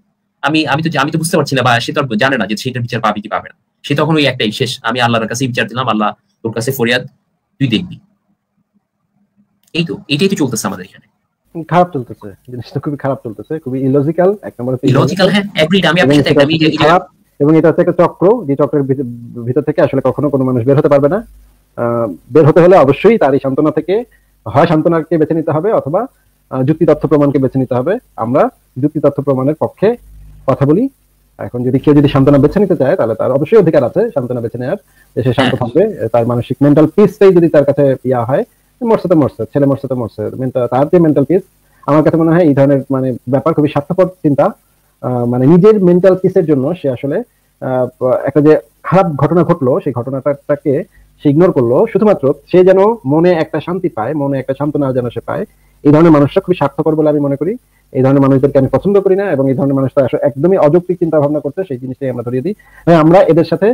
আমি আমি তো আমি তো বুঝতে পারছি না বা সে তো জানে না যে সেটার বিচার পাবে কি পাবে না সে তখন ওই একটাই শেষ আমি আল্লাহর কাছে বিচার দিলাম আল্লাহ তোর কাছে ফরিয়াদ তুই দেখবি এই তো এটাই তো চলতেছে আমাদের এখানে খারাপ চলতেছে জিনিসটা খুবই খারাপ চলতেছে খুবই ইলজিক্যাল এক নম্বর ইলজিক্যাল হ্যাঁ এগ্রিড আমি আপনার সাথে আমি খারাপ এবং এটা হচ্ছে একটা চক্র যে চক্রের ভিতর থেকে আসলে কখনো কোনো মানুষ বের হতে পারবে না বের হতে হলে অবশ্যই তার এই সান্ত্বনা থেকে হয় সান্ত্বনাকে বেছে নিতে হবে অথবা যুক্তি তথ্য প্রমাণকে বেছে নিতে হবে আমরা যুক্তি তথ্য প্রমাণের পক্ষে কথা বলি এখন যদি কেউ যদি সান্ত্বনা বেছে নিতে চায় তাহলে তার অবশ্যই অধিকার আছে সান্ত্বনা বেছে নেওয়ার সে শান্ত হ্যাঁ। থাকবে তার মানসিক মেন্টাল পিসটাই যদি তার কাছে ইয়া হয় মরছে তো মরছে ছেলে মরছে তো মরছে তার যে মেন্টাল পিস আমার কাছে মনে হয় এই ধরনের মানে ব্যাপার খুবই স্বার্থপর চিন্তা মানে নিজের মেন্টাল পিসের জন্য সে আসলে একটা যে খারাপ ঘটনা ঘটলো সেই ঘটনাটাকে সে ইগনোর করলো শুধুমাত্র সে যেন মনে একটা শান্তি পায় মনে একটা সান্ত্বনা যেন সে পায় এই ধরনের মানুষটা খুবই স্বার্থপর বলে আমি মনে করি এই ধরনের মানুষদেরকে আমি পছন্দ করি না এবং এই ধরনের মানুষটা একদমই অযৌক্তিক চিন্তা ভাবনা করতে সেই জিনিসটাই আমরা ধরিয়ে দিই হ্যাঁ আমরা এদের সাথে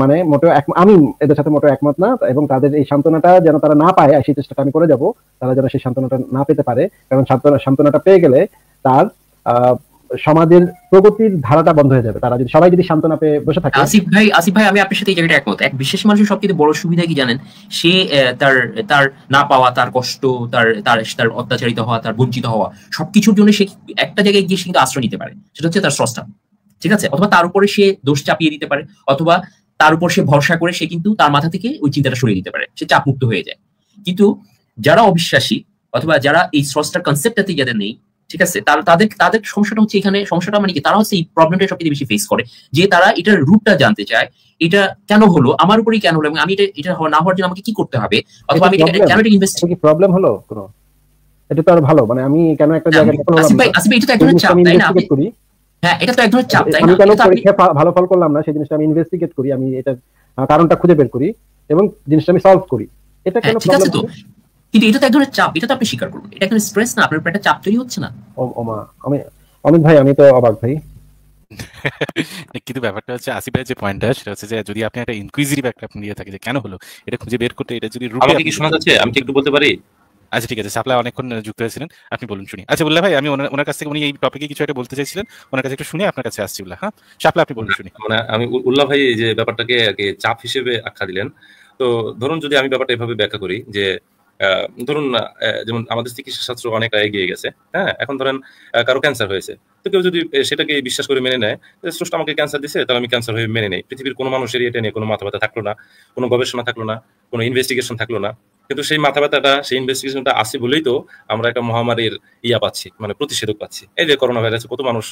মানে মোটে আমি এদের সাথে মোটে একমত না এবং তাদের এই সান্ত্বনাটা যেন তারা না পায় সেই চেষ্টাটা আমি করে যাব তারা যেন সেই সান্ত্বনাটা না পেতে পারে কারণ সান্ত্বনা সান্ত্বনাটা পেয়ে গেলে তার সমাজের প্রগতির ধারাটা বন্ধ হয়ে যাবে তারা যদি সবাই যদি সান্ত্বনা পেয়ে বসে থাকে আসিফ ভাই আসিফ ভাই আমি আপনার সাথে এই জায়গাটা একমত এক বিশেষ মানুষের সবচেয়ে বড় সুবিধা কি জানেন সে তার তার না পাওয়া তার কষ্ট তার তার তার অত্যাচারিত হওয়া তার বঞ্চিত হওয়া সবকিছুর জন্য সে একটা জায়গায় গিয়ে সে কিন্তু আশ্রয় নিতে পারে সেটা হচ্ছে তার স্রষ্টা ঠিক আছে অথবা তার উপরে সে দোষ চাপিয়ে দিতে পারে অথবা তার উপর সে ভরসা করে সে কিন্তু তার মাথা থেকে ওই চিন্তাটা সরিয়ে দিতে পারে সে মুক্ত হয়ে যায় কিন্তু যারা অবিশ্বাসী অথবা যারা এই স্রষ্টার কনসেপ্টটাতে যাদের নেই ঠিক আছে তারা তাদের তাদের সমস্যাটা হচ্ছে এখানে সমস্যাটা মানে কি তারা হচ্ছে এই প্রবলেমটা সবথেকে বেশি ফেস করে যে তারা এটার রুটটা জানতে চায় এটা কেন হলো আমার উপরেই কেন হলো এবং আমি এটা এটা না হওয়ার জন্য আমাকে কি করতে হবে অথবা আমি কেন এটা ইনভেস্ট কি প্রবলেম হলো কোনো এটা তো আর ভালো মানে আমি কেন একটা জায়গায় আসি ভাই আসি ভাই এটা তো একজনের চাপ তাই না হ্যাঁ, আমি কেন পরীক্ষা ভালো ফল করলাম না সেই জিনিসটা আমি ইনভেস্টিগেট করি আমি এটা কারণটা খুঁজে বের করি এবং জিনিসটা আমি সলভ করি এটা হ্যাঁ, কেন কিন্তু এটা তো এক ধরনের চাপ এটা তো আপনি স্বীকার এটা কোনো স্ট্রেস না আপনার একটা চাপ তৈরি হচ্ছে না ওমা আমি অমিত ভাই আমি তো অবাক ভাই কিন্তু ব্যাপারটা হচ্ছে আসিফের যে পয়েন্টটা সেটা হচ্ছে যে যদি আপনি একটা ইনকুইজিটিভ একটা আপনি নিয়ে থাকে যে কেন হলো এটা খুঁজে বের করতে এটা যদি কি শোনা যাচ্ছে আমি কি একটু বলতে পারি আচ্ছা ঠিক আছে সাপ্লাই অনেকক্ষণ যুক্ত হয়েছিলেন আপনি বলুন শুনি আচ্ছা বললে ভাই আমি ওনার কাছ থেকে উনি এই টপিকে কিছু একটা বলতে চাইছিলেন ওনার কাছে একটু শুনে আপনার কাছে আসছি উল্লাহ হ্যাঁ সাপ্লাই আপনি বলুন শুনি মানে আমি উল্লাহ ভাই এই যে ব্যাপারটাকে আগে চাপ হিসেবে আখ্যা দিলেন তো ধরুন যদি আমি ব্যাপারটা এভাবে ব্যাখ্যা করি যে ধরুন যেমন আমাদের চিকিৎসা শাস্ত্র অনেক এগিয়ে গেছে হ্যাঁ এখন ধরেন কারো ক্যান্সার হয়েছে তো কেউ যদি সেটাকে বিশ্বাস করে মেনে নেয় স্রষ্ট আমাকে ক্যান্সার দিছে তাহলে আমি ক্যান্সার হয়ে মেনে নেই পৃথিবীর কোনো মানুষের এটা নিয়ে কোনো মাথা ব্যথা থাকলো না কোনো গবেষণা থাকলো না কোনো ইনভেস্টিগেশন থাকলো না কিন্তু সেই মাথা ব্যথাটা সেই ইনভেস্টিগেশনটা আছে বলেই তো আমরা একটা মহামারীর ইয়া পাচ্ছি মানে প্রতিষেধক পাচ্ছি এই যে করোনা ভাইরাস কত মানুষ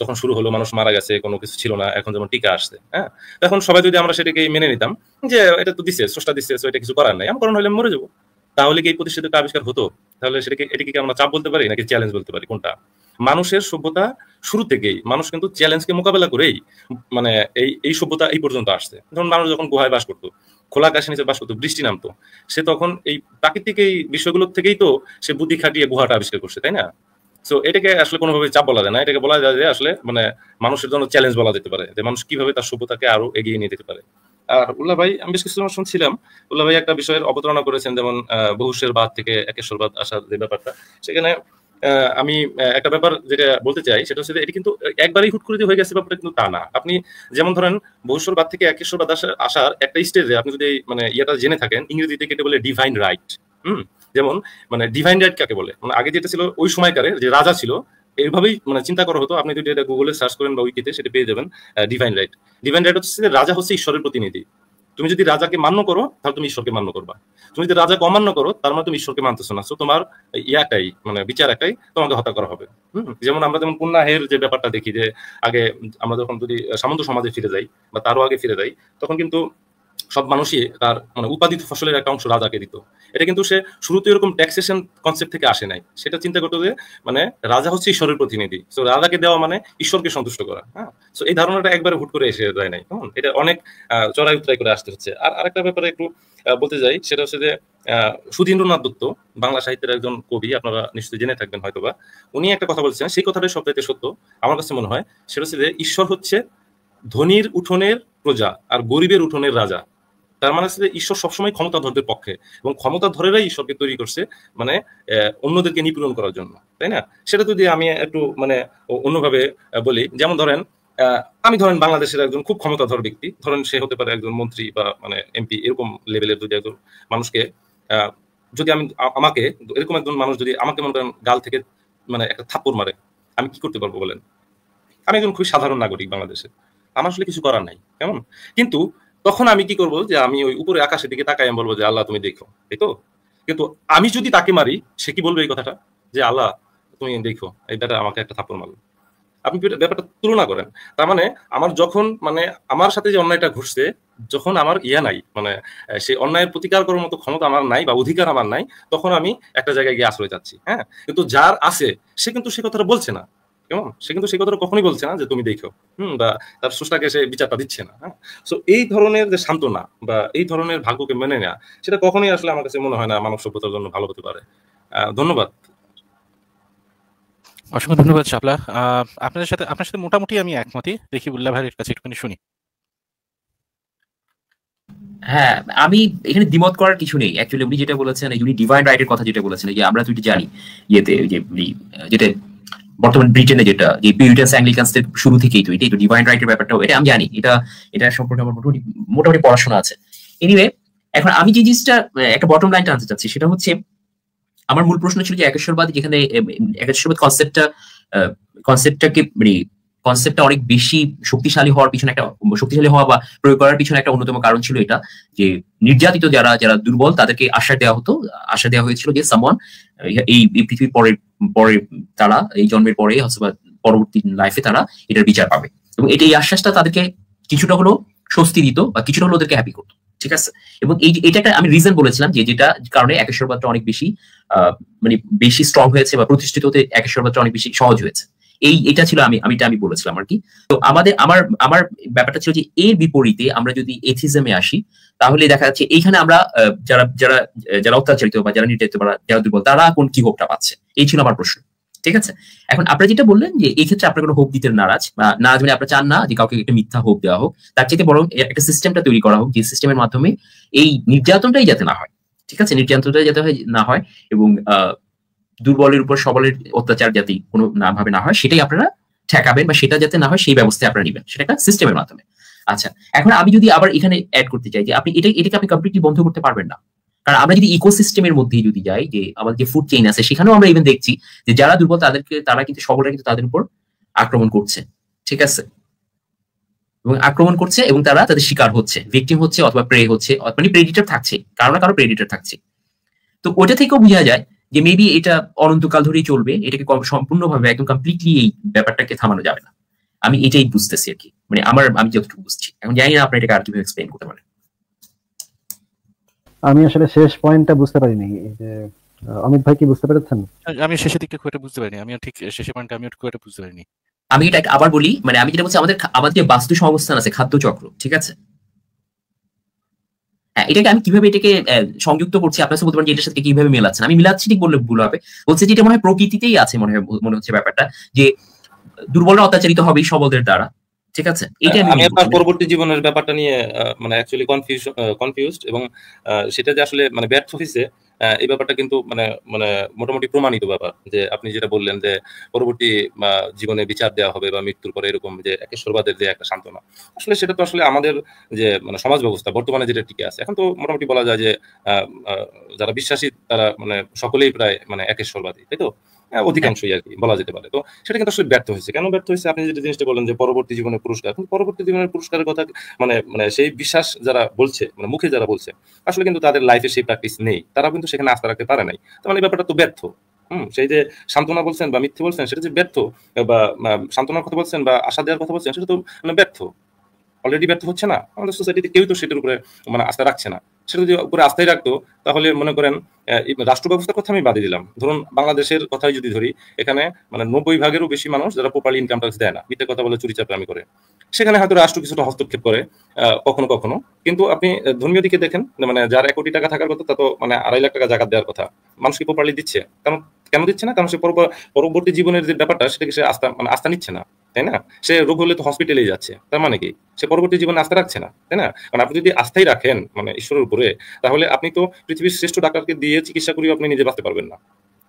তখন শুরু হলো মানুষ মারা গেছে কোনো কিছু ছিল না এখন যেমন টিকা আসছে হ্যাঁ এখন সবাই যদি আমরা সেটাকে মেনে নিতাম যে এটা তো দিছে স্রষ্টা দিছে এটা কিছু করার নাই আমি করোনা হলে মরে যাবো তাহলে কি এই প্রতিষ্ঠিত আবিষ্কার হতো তাহলে সেটাকে এটাকে আমরা চাপ বলতে পারি নাকি চ্যালেঞ্জ বলতে পারি কোনটা মানুষের সভ্যতা শুরু থেকেই মানুষ কিন্তু চ্যালেঞ্জকে মোকাবেলা করেই মানে এই এই সভ্যতা এই পর্যন্ত আসছে ধরুন মানুষ যখন গুহায় বাস করতো খোলা কাশে নিচে বাস করতো বৃষ্টি নামতো সে তখন এই প্রাকৃতিক এই বিষয়গুলো থেকেই তো সে বুদ্ধি খাটিয়ে গুহাটা আবিষ্কার করছে তাই না তো এটাকে আসলে কোনোভাবে চাপ বলা যায় না এটাকে বলা যায় যে আসলে মানে মানুষের জন্য চ্যালেঞ্জ বলা যেতে পারে যে মানুষ কিভাবে তার সভ্যতাকে আরো এগিয়ে নিয়ে যেতে পারে আর উল্লা ভাই আমি বেশ কিছু সময় শুনছিলাম উল্লা ভাই একটা বিষয়ের অবতারণা করেছেন যেমন বহুশের বাদ থেকে একেশ্বরবাদ আসার যে ব্যাপারটা সেখানে আমি একটা ব্যাপার যেটা বলতে চাই সেটা হচ্ছে এটি কিন্তু একবারই হুট করে হয়ে গেছে ব্যাপারটা কিন্তু তা না আপনি যেমন ধরেন বাদ থেকে একেশ্বরবাদ আসার একটা স্টেজে আপনি যদি মানে ইয়েটা জেনে থাকেন ইংরেজিতে কেটে বলে ডিভাইন রাইট হুম যেমন মানে ডিভাইন রাইট কাকে বলে মানে আগে যেটা ছিল ওই সময়কারে যে রাজা ছিল এভাবেই মানে চিন্তা করা হতো আপনি যদি এটা গুগলে সার্চ করেন বা উইকিতে সেটা পেয়ে যাবেন ডিভাইন রাইট ডিভাইন রাইট হচ্ছে রাজা হচ্ছে ঈশ্বরের প্রতিনিধি তুমি যদি রাজাকে মান্য করো তাহলে তুমি ঈশ্বরকে মান্য করবা তুমি যদি রাজাকে অমান্য করো তার মানে তুমি ঈশ্বরকে মানতেছো না তোমার ইয়াটাই মানে বিচার একটাই তোমাকে হত্যা করা হবে হম যেমন আমরা যেমন পুণ্যাহের যে ব্যাপারটা দেখি যে আগে আমরা যখন যদি সামন্ত সমাজে ফিরে যাই বা তারও আগে ফিরে যাই তখন কিন্তু সব মানুষই তার মানে উৎপাদিত ফসলের একটা অংশ রাজাকে দিত এটা কিন্তু সে শুরুতে এরকম ট্যাক্সেশন কনসেপ্ট থেকে আসে নাই সেটা চিন্তা করতো যে মানে রাজা হচ্ছে ঈশ্বরের প্রতিনিধি সো রাজাকে দেওয়া মানে ঈশ্বরকে সন্তুষ্ট করা হ্যাঁ সো এই ধারণাটা একবারে হুট করে এসে যায় নাই হম এটা অনেক চড়াই উত্তরাই করে আসতে হচ্ছে আর আরেকটা ব্যাপারে একটু বলতে যাই সেটা হচ্ছে যে সুধীন্দ্রনাথ দত্ত বাংলা সাহিত্যের একজন কবি আপনারা নিশ্চয়ই জেনে থাকবেন হয়তোবা উনি একটা কথা বলছেন সেই কথাটাই সবচাইতে সত্য আমার কাছে মনে হয় সেটা হচ্ছে যে ঈশ্বর হচ্ছে ধনীর উঠোনের প্রজা আর গরিবের উঠোনের রাজা তার মানে আসলে ঈশ্বর সবসময় ক্ষমতাধরদের পক্ষে এবং ক্ষমতাধরেরাই ঈশ্বরকে তৈরি করছে মানে অন্যদেরকে নিপীড়ন করার জন্য তাই না সেটা যদি আমি একটু মানে অন্যভাবে বলি যেমন ধরেন আমি ধরেন বাংলাদেশের একজন খুব ক্ষমতাধর ব্যক্তি ধরেন সে হতে পারে একজন মন্ত্রী বা মানে এমপি এরকম লেভেলের যদি একজন মানুষকে যদি আমি আমাকে এরকম একজন মানুষ যদি আমাকে মনে করেন গাল থেকে মানে একটা থাপ্পড় মারে আমি কি করতে পারবো বলেন আমি একজন খুবই সাধারণ নাগরিক বাংলাদেশের আমার আসলে কিছু করার নাই কেমন কিন্তু তখন আমি কি করব যে আমি ওই উপরে আকাশের দিকে তাকাই আমি বলবো যে আল্লাহ তুমি দেখো তাই তো কিন্তু আমি যদি তাকে মারি সে কি বলবে এই কথাটা যে আল্লাহ তুমি দেখো এই ব্যাটা আমাকে একটা থাপ্পড় মারলো আপনি ব্যাপারটা তুলনা করেন তার মানে আমার যখন মানে আমার সাথে যে অন্যায়টা ঘটছে যখন আমার ইয়া নাই মানে সেই অন্যায়ের প্রতিকার করার মতো ক্ষমতা আমার নাই বা অধিকার আমার নাই তখন আমি একটা জায়গায় গিয়ে আশ্রয় চাচ্ছি হ্যাঁ কিন্তু যার আছে সে কিন্তু সে কথাটা বলছে না কেমন সে কিন্তু সে কথাটা কখনোই বলছে না যে তুমি দেখো হম বা তার সুস্টাকে সে বিচারটা দিচ্ছে না হ্যাঁ এই ধরনের যে সান্ত্বনা বা এই ধরনের ভাগ্যকে মেনে নেওয়া সেটা কখনোই আসলে আমার কাছে মনে হয় না মানব সভ্যতার জন্য ভালো হতে পারে ধন্যবাদ অসংখ্য ধন্যবাদ শাপলা আপনাদের সাথে আপনার সাথে মোটামুটি আমি একমতই দেখি উল্লাহ ভাইয়ের কাছে একটুখানি শুনি হ্যাঁ আমি এখানে দ্বিমত করার কিছু নেই অ্যাকচুয়ালি উনি যেটা বলেছেন উনি ডিভাইন রাইটের কথা যেটা বলেছেন যে আমরা দুটি জানি ইয়েতে যে যেটা বর্তমান ব্রিটেনে যেটা যে পিউরিটাস অ্যাংলিকানসদের শুরু থেকেই তো এটাই তো ডিভাইন রাইটের ব্যাপারটাও এটা আমি জানি এটা এটা সম্পর্কে আমার মোটামুটি মোটামুটি পড়াশোনা আছে এনিওয়ে এখন আমি যে জিনিসটা একটা বটম লাইনটা আনতে চাচ্ছি সেটা হচ্ছে আমার মূল প্রশ্ন ছিল যে একেশ্বরবাদ যেখানে একেশ্বরবাদ কনসেপ্টটা কনসেপ্টটাকে মানে কনসেপ্টটা অনেক বেশি শক্তিশালী হওয়ার পিছনে একটা শক্তিশালী হওয়া বা প্রয়োগ করার পিছনে একটা অন্যতম কারণ ছিল এটা যে নির্যাতিত যারা যারা দুর্বল তাদেরকে আশা দেওয়া হতো আশা দেওয়া হয়েছিল যে সামান এই পৃথিবীর পরের পরে তারা এই জন্মের পরে অথবা পরবর্তী লাইফে তারা এটার বিচার পাবে এবং এটা এই আশ্বাসটা তাদেরকে কিছুটা হলো স্বস্তি দিত বা কিছুটা হলো ওদেরকে হ্যাপি করতো ঠিক আছে এবং এই এটা একটা আমি রিজন বলেছিলাম যে যেটা কারণে একেশ্বরবাদটা অনেক বেশি মানে বেশি স্ট্রং হয়েছে বা প্রতিষ্ঠিত হতে একেশ্বরবাদটা অনেক বেশি সহজ হয়েছে এই এটা ছিল আমি আমিটা আমি বলেছিলাম আর কি তো আমাদের আমার আমার ব্যাপারটা ছিল যে এর বিপরীতে আমরা যদি এথিজমে আসি তাহলে দেখা যাচ্ছে এইখানে আমরা যারা যারা যারা অত্যাচারিত বা যারা নির্যাতিত বা যারা দুর্বল তারা কোন কি হোপটা পাচ্ছে এই ছিল আমার প্রশ্ন ঠিক আছে এখন আপনারা যেটা বললেন যে এই ক্ষেত্রে আপনার কোনো হোপ দিতে নারাজ বা না মানে আপনারা চান না যে কাউকে একটা মিথ্যা হোপ দেওয়া হোক তার চেয়ে বরং একটা সিস্টেমটা তৈরি করা হোক যে সিস্টেমের মাধ্যমে এই নির্যাতনটাই যাতে না হয় ঠিক আছে নির্যাতনটাই যাতে না হয় এবং দুর্বলের উপর সবলের অত্যাচার যাতে কোনো না ভাবে না হয় সেটাই আপনারা ঠেকাবেন বা সেটা যাতে না হয় সেই ব্যবস্থা আপনারা নেবেন সেটা একটা সিস্টেমের মাধ্যমে আচ্ছা এখন আমি যদি আবার এখানে অ্যাড করতে চাই যে আপনি এটা এটাকে আপনি কমপ্লিটলি বন্ধ করতে পারবেন না কারণ আমরা যদি ইকোসিস্টেমের মধ্যে যদি যাই যে আমাদের যে ফুড চেইন আছে সেখানেও আমরা ইভেন দেখছি যে যারা দুর্বল তাদেরকে তারা কিন্তু সবলরা কিন্তু তাদের উপর আক্রমণ করছে ঠিক আছে এবং আক্রমণ করছে এবং তারা তাদের শিকার হচ্ছে ভিকটিম হচ্ছে অথবা প্রে হচ্ছে মানে প্রেডিটার থাকছে কারো না কারো প্রেডিটার থাকছে তো ওটা থেকেও বোঝা যায় যে মেবি এটা অনন্তকাল ধরেই চলবে এটাকে সম্পূর্ণভাবে একদম কমপ্লিটলি এই ব্যাপারটাকে থামানো যাবে না আমি এটাই বুঝতেছি আর কি মানে আমার আমি যতটুকু বুঝছি এখন জানি না আপনি এটাকে আর কিভাবে এক্সপ্লেন করতে পারেন আমি আসলে শেষ পয়েন্টটা বুঝতে পারিনি যে অমিত ভাই কি বুঝতে পেরেছেন আমি শেষের দিকে খুব একটা বুঝতে পারিনি আমি ঠিক শেষের পয়েন্টটা আমি খুব একটা বুঝতে পারিনি আমি এটা আবার বলি মানে আমি যেটা বলছি আমাদের আমাদের যে বাস্তু সংস্থান আছে খাদ্য চক্র ঠিক আছে হ্যাঁ, এটাকে আমি কিভাবে এটাকে সংযুক্ত করছি আপনার সাথে বলতে পারেন এটার সাথে কিভাবে মেলাচ্ছেন আমি মিলাচ্ছি ঠিক বললে ভুল হবে বলছে যে এটা মনে হয় প্রকৃতিতেই আছে মনে হয় মনে হচ্ছে ব্যাপারটা যে দুর্বলরা অত্যাচারিত হবে সবলদের দ্বারা ঠিক আছে এটা আমি আপনার পরবর্তী জীবনের ব্যাপারটা নিয়ে মানে অ্যাকচুয়ালি কনফিউজ কনফিউজড এবং সেটা যে আসলে মানে ব্যর্থ হয়েছে এই ব্যাপারটা কিন্তু মানে মানে মোটামুটি প্রমাণিত ব্যাপার যে আপনি যেটা বললেন যে পরবর্তী জীবনে বিচার দেওয়া হবে বা মৃত্যুর পরে এরকম যে সর্বাদের যে একটা সান্ত্বনা আসলে সেটা তো আসলে আমাদের যে মানে সমাজ ব্যবস্থা বর্তমানে যেটা টিকে আছে এখন তো মোটামুটি বলা যায় যে যারা বিশ্বাসী তারা মানে সকলেই প্রায় মানে একেশ্বরবাদী তাই তো হ্যাঁ, অধিকাংশই আর কি বলা যেতে পারে তো সেটা কিন্তু আসলে ব্যর্থ হয়েছে কেন ব্যর্থ হয়েছে আপনি যেটা জিনিসটা বললেন যে পরবর্তী জীবনে পুরস্কার পরবর্তী জীবনের পুরস্কারের কথা মানে মানে সেই বিশ্বাস যারা বলছে মানে মুখে যারা বলছে আসলে কিন্তু তাদের লাইফে সেই প্র্যাকটিস নেই তারা কিন্তু সেখানে আস্থা রাখতে পারে নাই তো মানে ব্যাপারটা তো ব্যর্থ হম সেই যে সান্ত্বনা বলছেন বা মিথ্যে বলছেন সেটা যে ব্যর্থ বা সান্ত্বনার কথা বলছেন বা আশা দেওয়ার কথা বলছেন সেটা তো মানে ব্যর্থ অলরেডি ব্যর্থ হচ্ছে না আমাদের সোসাইটিতে কেউ তো সেটার উপরে মানে আস্থা রাখছে না সেটা যদি উপরে আস্তায় রাখতো তাহলে মনে করেন রাষ্ট্র ব্যবস্থার কথা আমি বাদে দিলাম ধরুন বাংলাদেশের কথাই যদি ধরি এখানে মানে নব্বই ভাগেরও বেশি মানুষ যারা প্রপারলি ইনকাম ট্যাক্স দেয় না মিথ্যা কথা বলে চুরি আমি করে সেখানে হয়তো রাষ্ট্র কিছুটা হস্তক্ষেপ করে কখনো কখনো কিন্তু আপনি ধর্মীয় দিকে দেখেন মানে যার এক কোটি টাকা থাকার কথা তা তো মানে আড়াই লাখ টাকা জাকাত দেওয়ার কথা মানুষকে প্রপারলি দিচ্ছে কারণ কেন দিচ্ছে না কারণ সে পরবর্তী জীবনের যে ব্যাপারটা সেটাকে সে আস্থা মানে আস্থা নিচ্ছে না তাই না সে রোগ হলে তো হসপিটালে যাচ্ছে তার মানে কি সে পরবর্তী জীবনে আস্থা রাখছে না তাই না কারণ আপনি যদি আস্থাই রাখেন মানে ঈশ্বরের উপরে তাহলে আপনি তো পৃথিবীর শ্রেষ্ঠ ডাক্তারকে দিয়ে চিকিৎসা করিয়ে আপনি নিজে বাঁচতে পারবেন না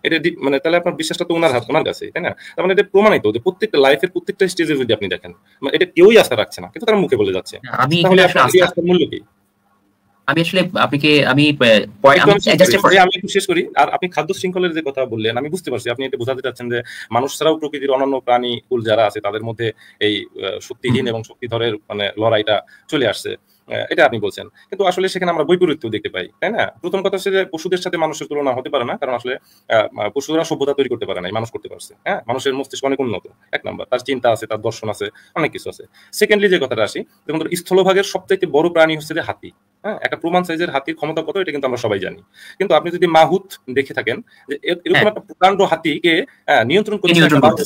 এটা মানে তাহলে আপনার বিশ্বাসটা তো ওনার হাত ওনার কাছে তাই না তার মানে এটা প্রমাণিত যে প্রত্যেকটা লাইফের প্রত্যেকটা স্টেজে যদি আপনি দেখেন মানে এটা কেউই আস্থা রাখছে না কিন্তু তার মুখে বলে যাচ্ছে তাহলে আপনার আস্থার মূল্য কি আমি আসলে আপনাকে আমি আমি একটু শেষ করি আর আপনি খাদ্য শৃঙ্খলের যে কথা বললেন আমি বুঝতে পারছি আপনি এটা বোঝাতে চাচ্ছেন যে মানুষ ছাড়াও প্রকৃতির অন্যান্য প্রাণী কুল যারা আছে তাদের মধ্যে এই শক্তিহীন এবং শক্তিধরের মানে লড়াইটা চলে আসছে এটা আপনি বলছেন কিন্তু আসলে সেখানে আমরা বৈপরীত্য দেখতে পাই তাই না প্রথম কথা হচ্ছে যে পশুদের সাথে মানুষের তুলনা হতে পারে না কারণ আসলে পশুরা সভ্যতা তৈরি করতে পারে না মানুষ করতে পারছে হ্যাঁ মানুষের মস্তিষ্ক অনেক উন্নত এক নম্বর তার চিন্তা আছে তার দর্শন আছে অনেক কিছু আছে সেকেন্ডলি যে কথাটা আসি যেমন স্থলভাগের থেকে বড় প্রাণী হচ্ছে যে হাতি হ্যাঁ একটা প্রমাণ সাইজের হাতির ক্ষমতা কত এটা কিন্তু আমরা সবাই জানি কিন্তু আপনি যদি মাহুত দেখে থাকেন যে এরকম হ্যাঁ। একটা প্রকাণ্ড হাতিকে নিয়ন্ত্রণ করতে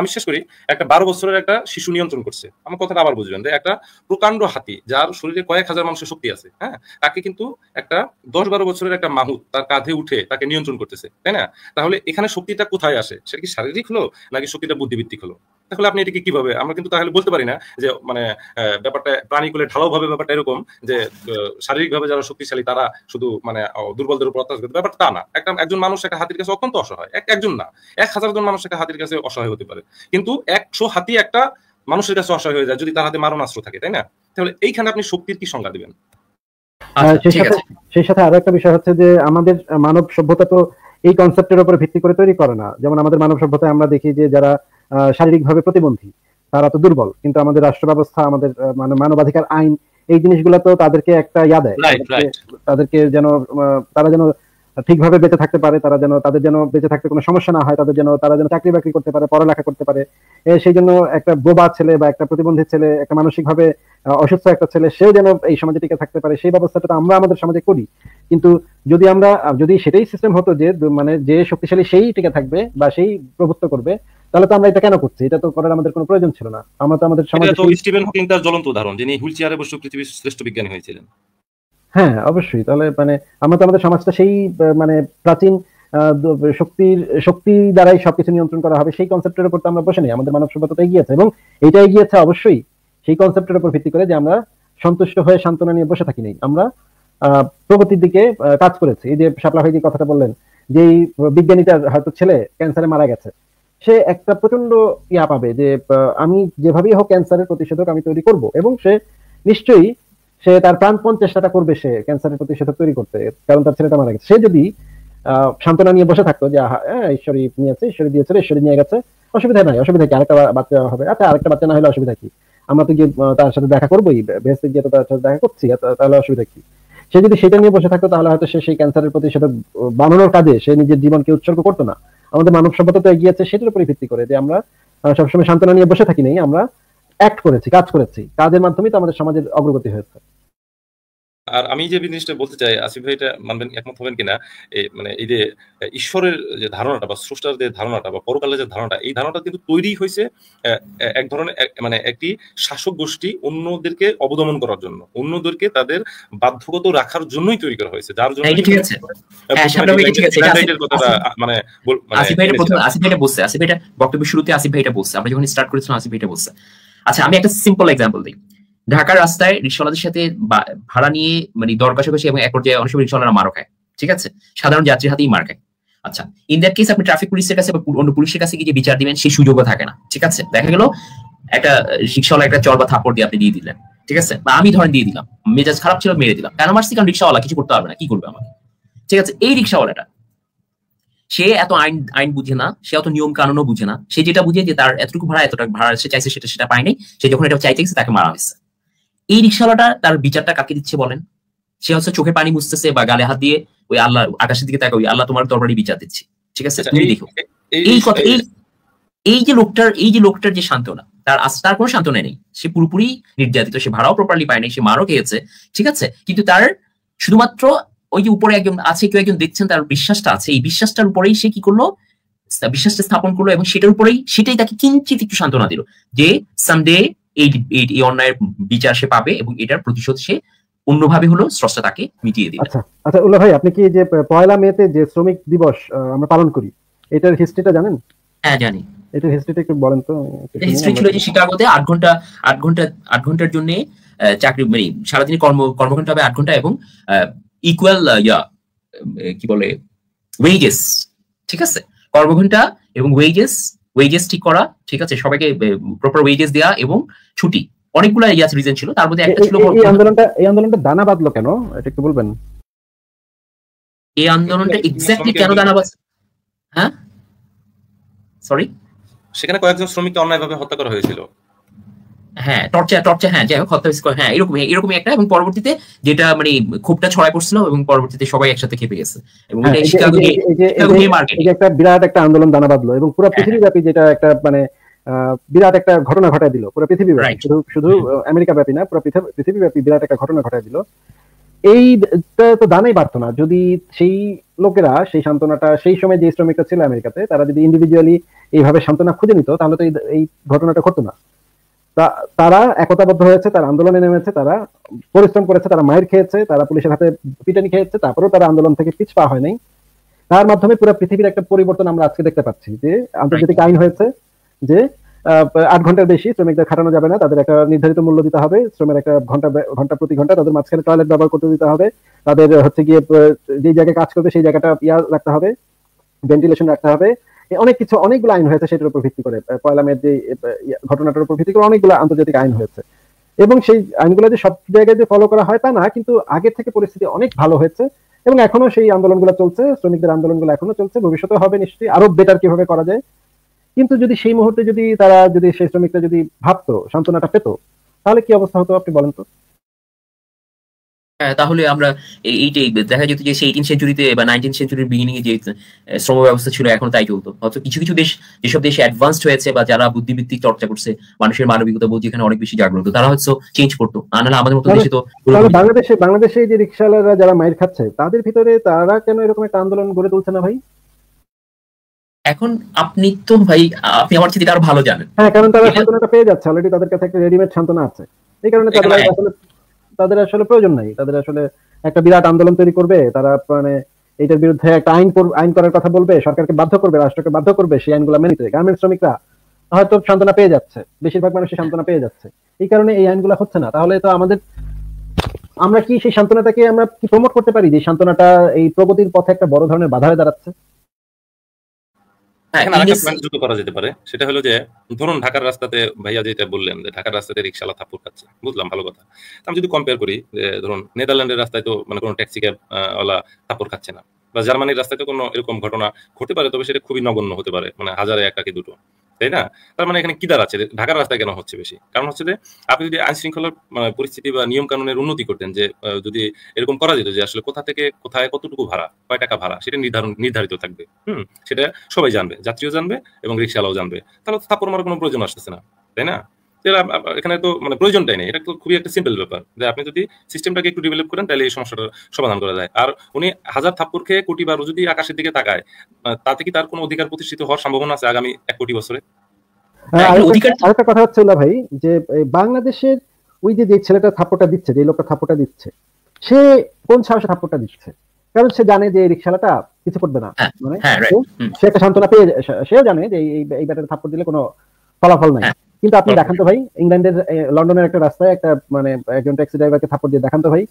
আমি শেষ করি একটা বারো বছরের একটা শিশু নিয়ন্ত্রণ করছে আমার কথাটা আবার বুঝবেন যে একটা প্রকাণ্ড হাতি যার শরীরে কয়েক হাজার মানুষের শক্তি আছে হ্যাঁ তাকে কিন্তু একটা দশ বারো বছরের একটা মাহুত তার কাঁধে উঠে তাকে নিয়ন্ত্রণ করতেছে তাই না তাহলে এখানে শক্তিটা কোথায় আসে সেটা কি শারীরিক হলো নাকি শক্তিটা বুদ্ধিভিত্তিক হলো তাহলে আপনি এটাকে কিভাবে আমরা কিন্তু তাহলে বলতে পারি না যে মানে ব্যাপারটা প্রাণীকুলে ভাবে ব্যাপারটা এরকম যে শারীরিক ভাবে যারা শক্তিশালী তারা শুধু মানে দুর্বলদের উপর অত্যাচার ব্যাপারটা তা না একটা একজন মানুষ একটা হাতির কাছে অত্যন্ত অসহায় এক একজন না এক হাজার জন মানুষ একটা হাতির কাছে অসহায় হতে পারে কিন্তু একশো হাতি একটা মানুষের কাছে অসহায় হয়ে যায় যদি তার হাতে মারণাস্ত্র থাকে তাই না তাহলে এইখানে আপনি শক্তির কি সংজ্ঞা দেবেন আচ্ছা, সেই সাথে আরো একটা বিষয় হচ্ছে যে আমাদের মানব সভ্যতা তো এই কনসেপ্টের উপর ভিত্তি করে তৈরি করে না যেমন আমাদের মানব সভ্যতায় আমরা দেখি যে যারা শারীরিকভাবে প্রতিবন্ধী তারা তো দুর্বল কিন্তু আমাদের রাষ্ট্র ব্যবস্থা আমাদের মানে মানবাধিকার আইন এই জিনিসগুলো তো তাদেরকে একটা ইয়া দেয় তাদেরকে যেন তারা যেন ঠিকভাবে বেঁচে থাকতে পারে তারা যেন তাদের যেন বেঁচে থাকতে কোনো সমস্যা না হয় তাদের যেন তারা যেন চাকরি বাকরি করতে পারে পড়ালেখা করতে পারে সেই জন্য একটা বোবা ছেলে বা একটা প্রতিবন্ধী ছেলে একটা মানসিকভাবে অসুস্থ একটা ছেলে সেও যেন এই সমাজে টিকে থাকতে পারে সেই ব্যবস্থাটা আমরা আমাদের সমাজে করি কিন্তু যদি আমরা যদি সেটাই সিস্টেম হতো যে মানে যে শক্তিশালী সেই টিকে থাকবে বা সেই প্রভুত্ব করবে তাহলে তো আমরা এটা কেন করছি এটা তো করার আমাদের কোনো প্রয়োজন ছিল না আমরা তো আমাদের সমাজে স্টিভেন হকিং তার জ্বলন্ত উদাহরণ যিনি বসে পৃথিবীর শ্রেষ্ঠ বিজ্ঞানী হয়েছিলেন হ্যাঁ অবশ্যই তাহলে মানে আমরা তো আমাদের সমাজটা সেই মানে প্রাচীন শক্তির শক্তি দ্বারাই সবকিছু নিয়ন্ত্রণ করা হবে সেই কনসেপ্টের উপর তো আমরা বসে নেই আমাদের মানব সভ্যতা এগিয়েছে এবং এটা এগিয়েছে অবশ্যই সেই কনসেপ্টের উপর ভিত্তি করে যে আমরা সন্তুষ্ট হয়ে সান্ত্বনা নিয়ে বসে থাকি নেই আমরা প্রগতির দিকে কাজ করেছি এই যে শাপলা ভাই যে কথাটা বললেন যে বিজ্ঞানীটার হয়তো ছেলে ক্যান্সারে মারা গেছে সে একটা প্রচন্ড ইয়া পাবে যে আমি যেভাবেই হোক ক্যান্সারের প্রতিষেধক আমি তৈরি করব এবং সে নিশ্চয়ই সে তার প্রাণপণ চেষ্টাটা করবে সে ক্যান্সারের প্রতিষেধক তৈরি করতে কারণ তার ছেলেটা মারা গেছে সে যদি সান্ত্বনা নিয়ে বসে থাকতো যে হ্যাঁ, ঈশ্বরী নিয়েছে ঈশ্বরী দিয়েছে ঈশ্বরী নিয়ে গেছে অসুবিধা নাই অসুবিধা কি আরেকটা বাচ্চা হবে আচ্ছা আরেকটা বাচ্চা না হলে অসুবিধা কি আমরা তো গিয়ে তার সাথে দেখা করবোই ভেসে গিয়ে তো তার সাথে দেখা করছি আচ্ছা, তাহলে অসুবিধা কি সে যদি সেটা নিয়ে বসে থাকতো তাহলে হয়তো সে সেই ক্যান্সারের প্রতিষেধক বানানোর কাজে সে নিজের জীবনকে উৎসর্গ করতো না আমাদের মানব সভ্যতা তো আছে সেটার উপরে ভিত্তি করে যে আমরা সবসময় সান্ত্বনা নিয়ে বসে থাকি নেই আমরা অ্যাক্ট করেছি কাজ করেছি কাজের মাধ্যমেই তো আমাদের সমাজের অগ্রগতি হয়েছে আর আমি যে জিনিসটা বলতে চাই আসিফ ভাই এটা মানবেন একমত হবেন কিনা মানে এই যে ঈশ্বরের যে ধারণাটা বা স্রষ্টার যে ধারণাটা বা পরকালের যে ধারণাটা এই ধারণাটা কিন্তু তৈরি হয়েছে এক ধরনের মানে একটি শাসক গোষ্ঠী অন্যদেরকে অবদমন করার জন্য অন্যদেরকে তাদের বাধ্যগত রাখার জন্যই তৈরি করা হয়েছে যার জন্য হ্যাঁ, ঠিক আছে হ্যাঁ, মানে, মানে আসিফ ভাই আসিফ ভাই আসিফ ভাই বক্তব্য শুরুতে আসিফ ভাই বলছে আমরা যখন স্টার্ট করেছিলাম আসিফ ভাই বলছে আচ্ছা আমি একটা সিম্পল এক্সাম্পল দিই ঢাকার রাস্তায় রিক্সাওয়ালাদের সাথে ভাড়া নিয়ে মানে দর কষাকষি এবং এক পর্যায়ে অনেক সময় রিক্সাওয়ালারা মারও খায় ঠিক আছে সাধারণ যাত্রীর হাতেই মার খায় আচ্ছা ইন দ্যাট কেস আপনি ট্রাফিক পুলিশের কাছে বা অন্য পুলিশের কাছে গিয়ে বিচার দিবেন সেই সুযোগও থাকে না ঠিক আছে দেখা গেল একটা রিক্সাওয়ালা একটা চর বা থাপড় দিয়ে আপনি দিয়ে দিলেন ঠিক আছে বা আমি ধরেন দিয়ে দিলাম মেজাজ খারাপ ছিল মেরে দিলাম কেন মারছি কারণ রিক্সাওয়ালা কিছু করতে পারবে না কি করবে আমাকে ঠিক আছে এই রিক্সাওয়ালাটা সে এত আইন আইন বুঝে না সে অত নিয়ম কানুনও বুঝে না সে যেটা বুঝে যে তার এতটুকু ভাড়া এতটা ভাড়া সে চাইছে সেটা সেটা পায়নি সে যখন এটা চাইতে গেছে তাকে মারা হয়েছে এই রিক্সাওয়ালাটা তার বিচারটা কাকে দিচ্ছে বলেন সে হচ্ছে চোখে পানি বুঝতেছে বা গালে হাত দিয়ে ওই আল্লাহ আকাশের দিকে তাকে ওই আল্লাহ তোমার দরবারই বিচার দিচ্ছে ঠিক আছে আচ্ছা, তুমি দেখো এই কথা এই যে লোকটার এই যে লোকটার যে সান্ত্বনা তার তার কোনো সান্ত্বনা নেই সে পুরোপুরি নির্যাতিত সে ভাড়াও প্রপারলি পায় নাই সে মারও খেয়েছে ঠিক আছে কিন্তু তার শুধুমাত্র ওই যে উপরে একজন আছে কেউ একজন দেখছেন তার বিশ্বাসটা আছে এই বিশ্বাসটার উপরেই সে কি করলো বিশ্বাসটা স্থাপন করলো এবং সেটার উপরেই সেটাই তাকে কিঞ্চিত একটু সান্ত্বনা দিল যে সানডে এই এই অন্যায়ের বিচার সে পাবে এবং এটার প্রতিশোধ সে অন্যভাবে হলো স্রষ্টা তাকে মিটিয়ে দিবে আচ্ছা আচ্ছা উল্লাহ ভাই আপনি কি যে পয়লা মেতে যে শ্রমিক দিবস আমরা পালন করি এটার হিস্ট্রিটা জানেন হ্যাঁ জানি এটার হিস্ট্রিটা একটু বলেন তো হিস্ট্রি ছিল যে শিকাগোতে আট ঘন্টা আট ঘন্টা আট ঘন্টার জন্য চাকরি মানে সারাদিন কর্ম কর্মঘণ্টা হবে আট ঘন্টা এবং ইকুয়াল ইয়া কি বলে ওয়েজেস ঠিক আছে কর্মঘণ্টা এবং ওয়েজেস ওয়েজেস ঠিক করা ঠিক আছে সবাইকে প্রপার ওয়েজেস দেওয়া এবং ছুটি অনেকগুলো ইয়াস রিজন ছিল তার মধ্যে একটা ছিল এই আন্দোলনটা এই আন্দোলনটা দানা বাঁধলো কেন এটা একটু বলবেন এই আন্দোলনটা এক্স্যাক্টলি কেন দানা বাঁধ হ্যাঁ সরি সেখানে কয়েকজন শ্রমিককে অন্যায়ভাবে হত্যা করা হয়েছিল হ্যাঁ টর্চা টর্চা হ্যাঁ যাই হোক হত্যা হ্যাঁ এরকমই একটা এবং পরবর্তীতে যেটা মানে ছড়ায় পড়ছিল এবং পরবর্তীতে সবাই একসাথে খেপে গেছে এবং হ্যাঁ, এটা একটা বিরাট একটা আন্দোলন দানা বাঁধলো এবং পুরো হ্যাঁ, হ্যাঁ। পৃথিবীব্যাপী যেটা একটা মানে বিরাট একটা ঘটনা ঘটায় দিল পুরো শুধু শুধু আমেরিকা ব্যাপী না পুরো পৃথিবীব্যাপী বিরাট একটা ঘটনা ঘটায় দিল এইটা তো দানাই পারত না যদি সেই লোকেরা সেই সান্ত্বনাটা সেই সময় যে শ্রমিকরা ছিল আমেরিকাতে তারা যদি ইন্ডিভিজুয়ালি এইভাবে সান্ত্বনা খুঁজে নিত তাহলে তো এই ঘটনাটা ঘটতো না তারা একতাবদ্ধ হয়েছে তারা আন্দোলনে নেমেছে তারা পরিশ্রম করেছে তারা মায়ের খেয়েছে তারা পুলিশের হাতে পিটানি খেয়েছে তারপরেও তারা আন্দোলন থেকে পিছপা হয় নাই তার মাধ্যমে পুরো পৃথিবীর একটা পরিবর্তন আমরা আজকে দেখতে পাচ্ছি যে আন্তর্জাতিক আইন হয়েছে যে আট ঘন্টার বেশি শ্রমিকদের খাটানো যাবে না তাদের একটা নির্ধারিত মূল্য দিতে হবে শ্রমের একটা ঘন্টা ঘন্টা প্রতি ঘন্টা তাদের মাঝখানে টয়লেট ব্যবহার করতে দিতে হবে তাদের হচ্ছে গিয়ে যে জায়গায় কাজ করবে সেই জায়গাটা ইয়া রাখতে হবে ভেন্টিলেশন রাখতে হবে অনেক কিছু অনেকগুলো আইন হয়েছে সেটার উপর ভিত্তি করে পয়লা মেয়ের যে ঘটনাটার উপর ভিত্তি করে অনেকগুলো আন্তর্জাতিক আইন হয়েছে এবং সেই আইনগুলো যে সব জায়গায় যে ফলো করা হয় তা না কিন্তু আগের থেকে পরিস্থিতি অনেক ভালো হয়েছে এবং এখনো সেই আন্দোলনগুলো চলছে শ্রমিকদের আন্দোলনগুলো এখনো চলছে ভবিষ্যতে হবে নিশ্চয়ই আরো বেটার কিভাবে করা যায় কিন্তু যদি সেই মুহূর্তে যদি তারা যদি সেই শ্রমিকরা যদি ভাবতো সান্ত্বনাটা পেত তাহলে কি অবস্থা হতো আপনি বলেন তো হ্যাঁ তাহলে আমরা এইটাই দেখা যেত যে এইটিন সেঞ্চুরিতে বা নাইনটিন সেঞ্চুরির বিগিনিং যে শ্রম ব্যবস্থা ছিল এখন তাই চলতো অর্থাৎ কিছু কিছু দেশ যেসব দেশে অ্যাডভান্সড হয়েছে বা যারা বুদ্ধিভিত্তিক চর্চা করছে মানুষের মানবিকতা বোধ যেখানে অনেক বেশি জাগ্রত তারা হচ্ছে চেঞ্জ করতো আর নাহলে আমাদের মতো দেশে তো বাংলাদেশে বাংলাদেশে যে রিক্সাওয়ালারা যারা মায়ের খাচ্ছে তাদের ভিতরে তারা কেন এরকম একটা আন্দোলন গড়ে তুলছে না ভাই এখন আপনি তো ভাই আপনি আমার চেয়ে আরো ভালো জানেন হ্যাঁ কারণ তারা সান্ত্বনাটা পেয়ে যাচ্ছে অলরেডি তাদের কাছে একটা রেডিমেড সান্ত্বনা আছে এই কারণে তারা আসলে তাদের আসলে প্রয়োজন নাই তাদের আসলে একটা বিরাট আন্দোলন তৈরি করবে তারা মানে এটার বিরুদ্ধে একটা আইন আইন করার কথা বলবে সরকারকে বাধ্য করবে রাষ্ট্রকে বাধ্য করবে সেই আইনগুলো মেনে নিতে গার্মেন্টস শ্রমিকরা হয়তো সান্ত্বনা পেয়ে যাচ্ছে বেশিরভাগ মানুষই সান্ত্বনা পেয়ে যাচ্ছে এই কারণে এই আইনগুলো হচ্ছে না তাহলে তো আমাদের আমরা কি সেই সান্ত্বনাটাকে আমরা কি প্রমোট করতে পারি যে সান্ত্বনাটা এই প্রগতির পথে একটা বড় ধরনের বাধা হয়ে দাঁড়াচ্ছে হ্যাঁ, সেটা হলো যে ধরুন ঢাকার রাস্তাতে ভাইয়া যেটা বললেন যে ঢাকার রাস্তাতে খাচ্ছে বুঝলাম ভালো কথা আমি যদি কম্পেয়ার করি ধরুন নেদারল্যান্ডের রাস্তায় তো মানে কোনো ট্যাক্সি খাচ্ছে না বা জার্মানির রাস্তায় তো কোনো এরকম ঘটনা ঘটতে পারে তবে সেটা খুবই নগণ্য হতে পারে মানে হাজারে একটা কি দুটো তাই না তার মানে এখানে কি দাঁড়াচ্ছে ঢাকার রাস্তায় কেন হচ্ছে বেশি কারণ হচ্ছে যে আপনি যদি আইন শৃঙ্খলার মানে পরিস্থিতি বা নিয়ম কানুনের উন্নতি করতেন যে যদি এরকম করা যেত যে আসলে কোথা থেকে কোথায় কতটুকু ভাড়া কয় টাকা ভাড়া সেটা নির্ধারণ নির্ধারিত থাকবে হুম সেটা সবাই জানবে যাত্রীও জানবে এবং রিক্সাওয়ালাও জানবে তাহলে স্থাপন মারার কোনো প্রয়োজন আসতেছে না তাই না এখানে তো মানে প্রয়োজনটাই নেই এটা তো খুবই একটা সিম্পল ব্যাপার যে আপনি যদি সিস্টেমটাকে একটু ডেভেলপ করেন তাহলে এই সমাধান করা যায় আর উনি হাজার খেয়ে কোটি বারো যদি আকাশের দিকে তাকায় তাতে কি তার কোনো অধিকার প্রতিষ্ঠিত হওয়ার সম্ভাবনা আছে আগামী এক কোটি বছরে হ্যাঁ, আরেকটা কথা হচ্ছে ভাই যে বাংলাদেশের ওই যে ছেলেটা থাপ্পড়টা দিচ্ছে যে লোকটা থাপ্পটা দিচ্ছে সে কোন সাহসে থাপ্পড়টা দিচ্ছে কারণ সে জানে যে এই রিক্সালাটা কিছু করবে না হ্যাঁ, মানে হ্যাঁ, সে একটা সান্ত্বনা পেয়ে সেও জানে যে এই ব্যাটারে থাপ্পড় দিলে কোনো ফলাফল নাই কিন্তু আপনি দেখান তো ভাই ইংল্যান্ডের লন্ডনের একটা রাস্তায় একটা মানে একজন ট্যাক্সি ড্রাইভারকে থাপ্পড় দিয়ে দেখান তো ভাই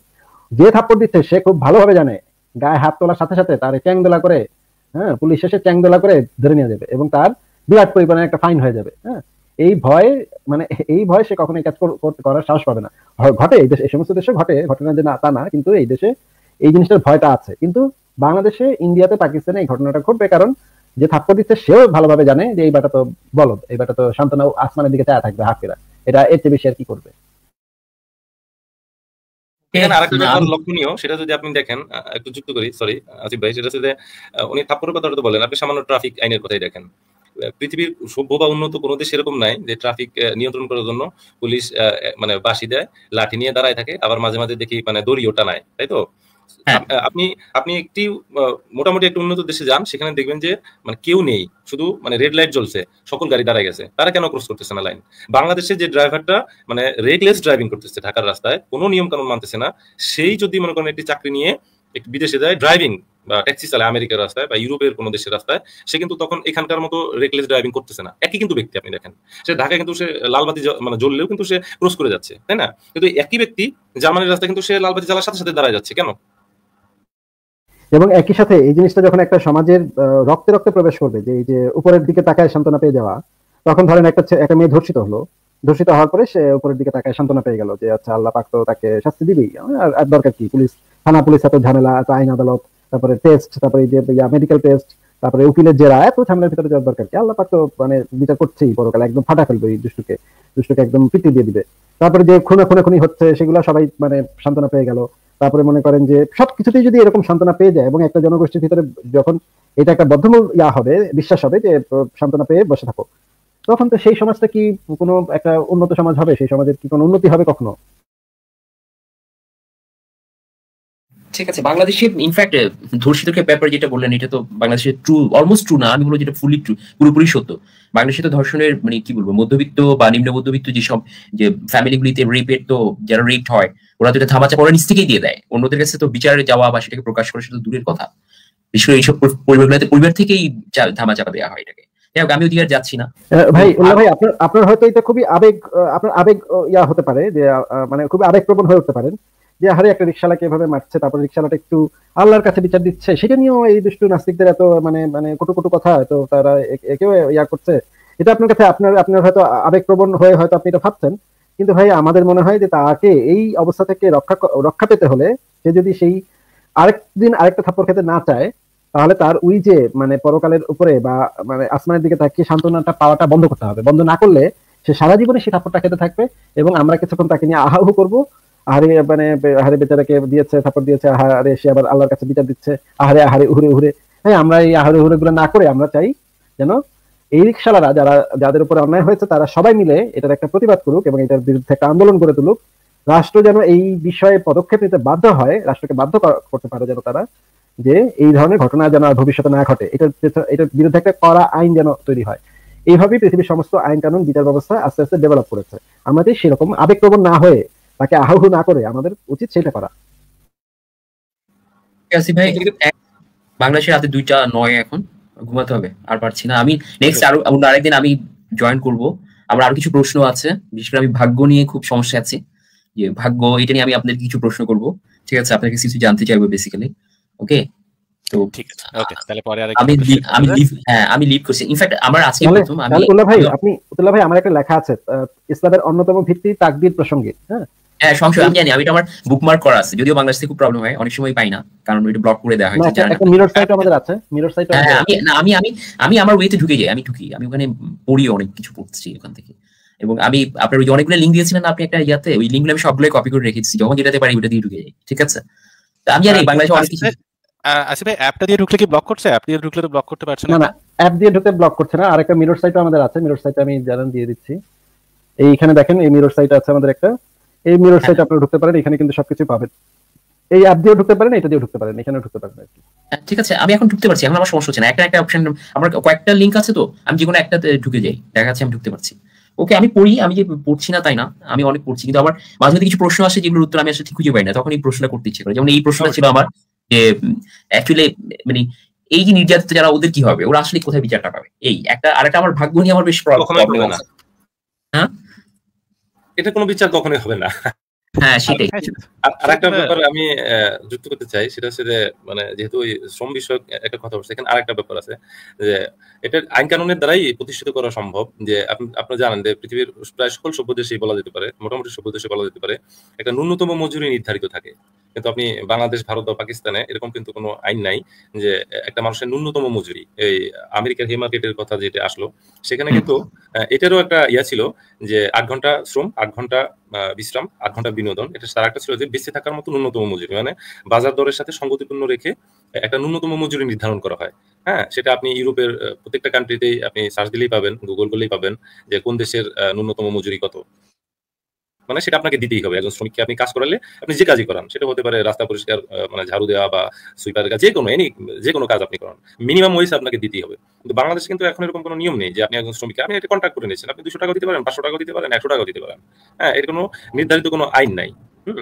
যে থাপ্পড় দিচ্ছে সে খুব ভালোভাবে জানে গায়ে হাত তোলার সাথে সাথে তার দোলা করে হ্যাঁ পুলিশ এসে দোলা করে ধরে নিয়ে যাবে এবং তার বিরাট পরিমাণে একটা ফাইন হয়ে যাবে হ্যাঁ এই ভয় মানে এই ভয় সে কখনোই কাজ করার সাহস পাবে না ঘটে এই দেশে এই সমস্ত দেশে ঘটে ঘটনা যে না তা না কিন্তু এই দেশে এই জিনিসটার ভয়টা আছে কিন্তু বাংলাদেশে ইন্ডিয়াতে পাকিস্তানে এই ঘটনাটা ঘটবে কারণ যে থাপ্পড় দিচ্ছে সেও ভালোভাবে জানে যে এই বাটা তো বলো এই বাটা তো সান্তনা আসমানের দিকে চায়া থাকবে হাফিরা এটা এর চেয়ে বেশি আর কি করবে এখানে হ্যাঁ, আরেকটা ব্যাপার লক্ষণীয় সেটা যদি আপনি দেখেন একটু যুক্ত করি সরি আসিফ ভাই সেটা হচ্ছে উনি থাপ্পর কথাটা তো বলেন আপনি সামান্য ট্রাফিক আইনের কথাই দেখেন পৃথিবীর সভ্য বা উন্নত কোনো দেশ এরকম নাই যে ট্রাফিক নিয়ন্ত্রণ করার জন্য পুলিশ মানে বাসি দেয় লাঠি নিয়ে দাঁড়ায় থাকে আবার মাঝে মাঝে দেখি মানে দড়িও টানায় তাই তো হ্যাঁ। আপনি আপনি একটি মোটামুটি একটু উন্নত দেশে যান সেখানে দেখবেন যে মানে কেউ নেই শুধু মানে রেড লাইট জ্বলছে সকল গাড়ি দাঁড়ায় গেছে তারা কেন ক্রস করতেছে না লাইন বাংলাদেশে যে ড্রাইভারটা মানে রেগলেস ড্রাইভিং করতেছে ঢাকার রাস্তায় কোনো নিয়ম কানুন মানতেছে না সেই যদি মনে করেন একটি চাকরি নিয়ে একটি বিদেশে যায় ড্রাইভিং বা ট্যাক্সি চালায় আমেরিকার রাস্তায় বা ইউরোপের কোনো দেশের রাস্তায় সে কিন্তু তখন এখানকার মতো রেকলেস ড্রাইভিং করতেছে না একই কিন্তু ব্যক্তি আপনি দেখেন সে ঢাকায় কিন্তু সে লালবাতি মানে জ্বললেও কিন্তু সে ক্রস করে যাচ্ছে তাই না কিন্তু একই ব্যক্তি জার্মানির রাস্তায় কিন্তু সে লালবাতি জ্বালার সাথে সাথে দাঁড়ায় যাচ্ছে কেন এবং একই সাথে এই জিনিসটা যখন একটা সমাজের রক্তে রক্তে প্রবেশ করবে যে এই যে উপরের দিকে তাকায় সান্ত্বনা পেয়ে যাওয়া তখন ধরেন একটা একটা মেয়ে ধর্ষিত হলো ধর্ষিত হওয়ার পরে সে উপরের দিকে তাকায় সান্ত্বনা পেয়ে গেল যে আচ্ছা আল্লাহ পাক তো তাকে শাস্তি দিবি আর দরকার কি পুলিশ থানা পুলিশ এত ঝামেলা আইন আদালত তারপরে টেস্ট তারপরে যে মেডিকেল টেস্ট তারপরে উকিলের জেরা এত ঝামেলার ভিতরে যাওয়ার দরকার কি আল্লাহ পাক তো মানে বিচার করছেই পরকালে একদম ফাটা ফেলবে এই দুষ্টুকে দুষ্টুকে একদম পিটি দিয়ে দিবে তারপরে যে খুনে খুনে খুনি হচ্ছে সেগুলো সবাই মানে সান্ত্বনা পেয়ে গেল তারপরে মনে করেন যে সব কিছুতেই যদি এরকম সান্ত্বনা পেয়ে যায় এবং একটা জনগোষ্ঠীর ভিতরে যখন এটা একটা বদ্ধমূল ইয়া হবে বিশ্বাস হবে যে সান্ত্বনা পেয়ে বসে থাকো তখন তো সেই সমাজটা কি কোনো একটা উন্নত সমাজ হবে সেই সমাজের কি কোনো উন্নতি হবে কখনো ঠিক আছে বাংলাদেশের ইনফ্যাক্ট ধর্ষিতকে ব্যাপারে যেটা বললেন এটা তো বাংলাদেশের ট্রু অলমোস্ট ট্রু না আমি বলবো যেটা ফুলি ট্রু পুরোপুরি সত্য বাংলাদেশে তো ধর্ষণের মানে কি বলবো মধ্যবিত্ত বা নিম্ন মধ্যবিত্ত যেসব যে ফ্যামিলিগুলিতে রেপের তো যারা রেপড হয় ওরা তো এটা থামাচা পড়ার নিচ থেকেই দিয়ে দেয় অন্যদের কাছে তো বিচারে যাওয়া বা সেটাকে প্রকাশ করা সেটা দূরের কথা বিশ্ব এইসব পরিবারগুলোতে পরিবার থেকেই ধামাচাপা দেওয়া হয় এটাকে যাচ্ছি না ভাই ভাই আপনার আপনার হয়তো এটা খুবই আবেগ আপনার আবেগ ইয়া হতে পারে যে মানে খুবই আবেগ প্রবণ হয়ে উঠতে পারেন যে হারে একটা রিক্সালাকে এভাবে মারছে তারপর রিক্সালাটা একটু আল্লাহর কাছে বিচার দিচ্ছে সেটা নিয়েও এই দুষ্টু নাস্তিকদের এত মানে মানে কটু কটু কথা তো তারা একেও ইয়া করছে এটা আপনার কাছে আপনার আপনার হয়তো আবেগপ্রবণ হয়ে হয়তো আপনি এটা ভাবছেন কিন্তু ভাই আমাদের মনে হয় যে তাকে এই অবস্থা থেকে রক্ষা রক্ষা পেতে হলে সে যদি সেই আরেকদিন আরেকটা থাপ্পর খেতে না চায় তাহলে তার ওই যে মানে পরকালের উপরে বা মানে আসমানের দিকে তাকিয়ে সান্ত্বনাটা পাওয়াটা বন্ধ করতে হবে বন্ধ না করলে সে সারা জীবনে সেই থাপ্পরটা খেতে থাকবে এবং আমরা কিছুক্ষণ তাকে নিয়ে আহাহ করবো আহারে মানে আহারে বেচারাকে দিয়েছে সাপোর্ট দিয়েছে আহারে সে আবার আল্লাহর কাছে বিচার দিচ্ছে আহারে আহারে উহরে উহরে হ্যাঁ আমরা এই আহারে উহরে গুলো না করে আমরা চাই যেন এই রিক্সালারা যারা যাদের উপর অন্যায় হয়েছে তারা সবাই মিলে এটার একটা প্রতিবাদ করুক এবং এটার বিরুদ্ধে একটা আন্দোলন করে তুলুক রাষ্ট্র যেন এই বিষয়ে পদক্ষেপ নিতে বাধ্য হয় রাষ্ট্রকে বাধ্য করতে পারে যেন তারা যে এই ধরনের ঘটনা যেন আর ভবিষ্যতে না ঘটে এটার এটার বিরুদ্ধে একটা কড়া আইন যেন তৈরি হয় এইভাবেই পৃথিবীর সমস্ত আইন কানুন বিচার ব্যবস্থা আস্তে আস্তে ডেভেলপ করেছে আমাদের সেরকম আবেগপ্রবণ না হয়ে তাকে আহ্বান না করে আমাদের উচিত সেটা করা বাংলাদেশের রাতে দুইটা নয় এখন ঘুমাতে হবে আর পারছি না আমি নেক্সট আরো অন্য আরেকদিন আমি জয়েন করব আমার আরো কিছু প্রশ্ন আছে বিশেষ করে আমি ভাগ্য নিয়ে খুব সমস্যা আছে যে ভাগ্য এটা নিয়ে আমি আপনাদের কিছু প্রশ্ন করব ঠিক আছে আপনাকে কিছু জানতে চাইবো বেসিক্যালি ওকে তো ঠিক আছে ওকে তাহলে পরে আর আমি আমি লিভ হ্যাঁ আমি লিভ করছি ইনফ্যাক্ট আমার আজকে প্রথম আমি ভাই আপনি ভাই আমার একটা লেখা আছে ইসলামের অন্যতম ভিত্তি তাকবীর প্রসঙ্গে হ্যাঁ হ্যাঁ সংশয় আমি জানি আমি এটা আমার বুকমার্ক করা আছে যদিও বাংলাদেশ থেকে খুব প্রবলেম হয় অনেক সময় পাই না কারণ এটা ব্লক করে দেওয়া হয়েছে একটা মিরর সাইট আমাদের আছে হ্যাঁ, মিরর সাইট আমি না আমি আমি আমি আমার ওয়েতে ঢুকে যাই আমি ঢুকি আমি ওখানে পড়ি অনেক কিছু পড়ছি ওখান থেকে এবং আমি আপনার ওই অনেকগুলো লিঙ্ক দিয়েছিলেন আপনি একটা ইয়াতে ওই লিঙ্কগুলো আমি সবগুলো কপি করে রেখেছি যখন যেটাতে পারি ওটা দিয়ে ঢুকে যাই ঠিক আছে আমি জানি বাংলাদেশে অনেক কিছু আসিফ ভাই অ্যাপটা দিয়ে ঢুকলে কি ব্লক করছে অ্যাপ দিয়ে ঢুকলে তো ব্লক করতে পারছে না না অ্যাপ দিয়ে ঢুকতে ব্লক করছে না আর একটা মিরর সাইট আমাদের আছে মিরর সাইট আমি জানান দিয়ে দিচ্ছি এইখানে দেখেন এই মিরর সাইট আছে আমাদের একটা এই মিরর সাইট হ্যাঁ। আপনারা ঢুকতে পারেন এখানে কিন্তু সবকিছু পাবেন এই অ্যাপ দিয়ে ঢুকতে পারেন এটা দিয়ে ঢুকতে পারেন এখানে ঢুকতে পারেন হ্যাঁ, ঠিক আছে আমি এখন ঢুকতে পারছি এখন আমার সমস্যা হচ্ছে না একটা একটা অপশন আমার কয়েকটা লিংক আছে তো আমি যে কোনো একটাতে ঢুকে যাই দেখা যাচ্ছে আমি ঢুকতে পারছি ওকে আমি পড়ি আমি যে পড়ছি না তাই না আমি অনেক পড়ছি কিন্তু আবার মাঝে মাঝে কিছু প্রশ্ন আসে যেগুলোর উত্তর আমি আসলে ঠিক খুঁজে পাই না তখন এই প্রশ্নটা করতে ইচ্ছে করে যেমন এই প্রশ্নটা ছিল আমার যে অ্যাকচুয়ালি মানে এই যে নির্যাতিত যারা ওদের কি হবে ওরা আসলে কোথায় বিচারটা পাবে এই একটা আরেকটা আমার ভাগ্য নিয়ে আমার বেশ প্রবলেম হ্যাঁ এটা কোনো বিচার কখনোই হবে না হ্যাঁ, আচ্ছা, আচ্ছা। আমি যুক্ত করতে চাই সেটা হচ্ছে যে মানে যেহেতু ওই শ্রম বিষয়ক একটা কথা বলছে এখানে আরেকটা ব্যাপার আছে যে এটা আইন কানুনের দ্বারাই প্রতিষ্ঠিত করা সম্ভব যে আপনি জানেন যে পৃথিবীর প্রায় সকল সভ্য দেশেই বলা যেতে পারে মোটামুটি সভ্য দেশে বলা যেতে পারে একটা ন্যূনতম মজুরি নির্ধারিত থাকে কিন্তু আপনি বাংলাদেশ ভারত বা পাকিস্তানে এরকম কিন্তু কোনো আইন নাই যে একটা মানুষের ন্যূনতম মজুরি এই আমেরিকার হেমার্কেটের কথা যেটা আসলো সেখানে কিন্তু এটারও একটা ইয়া ছিল যে আট ঘন্টা শ্রম আট ঘন্টা বিশ্রাম আট ঘন্টা বিনোদন এটা তার একটা ছিল যে বেঁচে থাকার মতো ন্যূনতম মজুরি মানে বাজার দরের সাথে সঙ্গতিপূর্ণ রেখে একটা ন্যূনতম মজুরি নির্ধারণ করা হয় হ্যাঁ সেটা আপনি ইউরোপের প্রত্যেকটা কান্ট্রিতেই আপনি সার্চ দিলেই পাবেন গুগল করলেই পাবেন যে কোন দেশের ন্যূনতম মজুরি কত মানে সেটা আপনাকে দিতেই হবে একজন শ্রমিককে আপনি কাজ করালে আপনি যে কাজই করান সেটা হতে পারে রাস্তা পরিষ্কার মানে ঝাড়ু দেওয়া বা সুইপারের কাজ যে কোনো এনি যে কোনো কাজ আপনি করান মিনিমাম ওয়েজ আপনাকে দিতেই হবে কিন্তু বাংলাদেশে কিন্তু এখন এরকম কোনো নিয়ম নেই যে আপনি একজন শ্রমিককে আপনি এটা কন্ট্যাক্ট করে নিয়েছেন আপনি দুশো টাকা দিতে পারেন পাঁচশো টাকা দিতে পারেন একশো টাকা দিতে পারেন হ্যাঁ এর কোনো নির্ধারিত কোনো আইন নাই হুম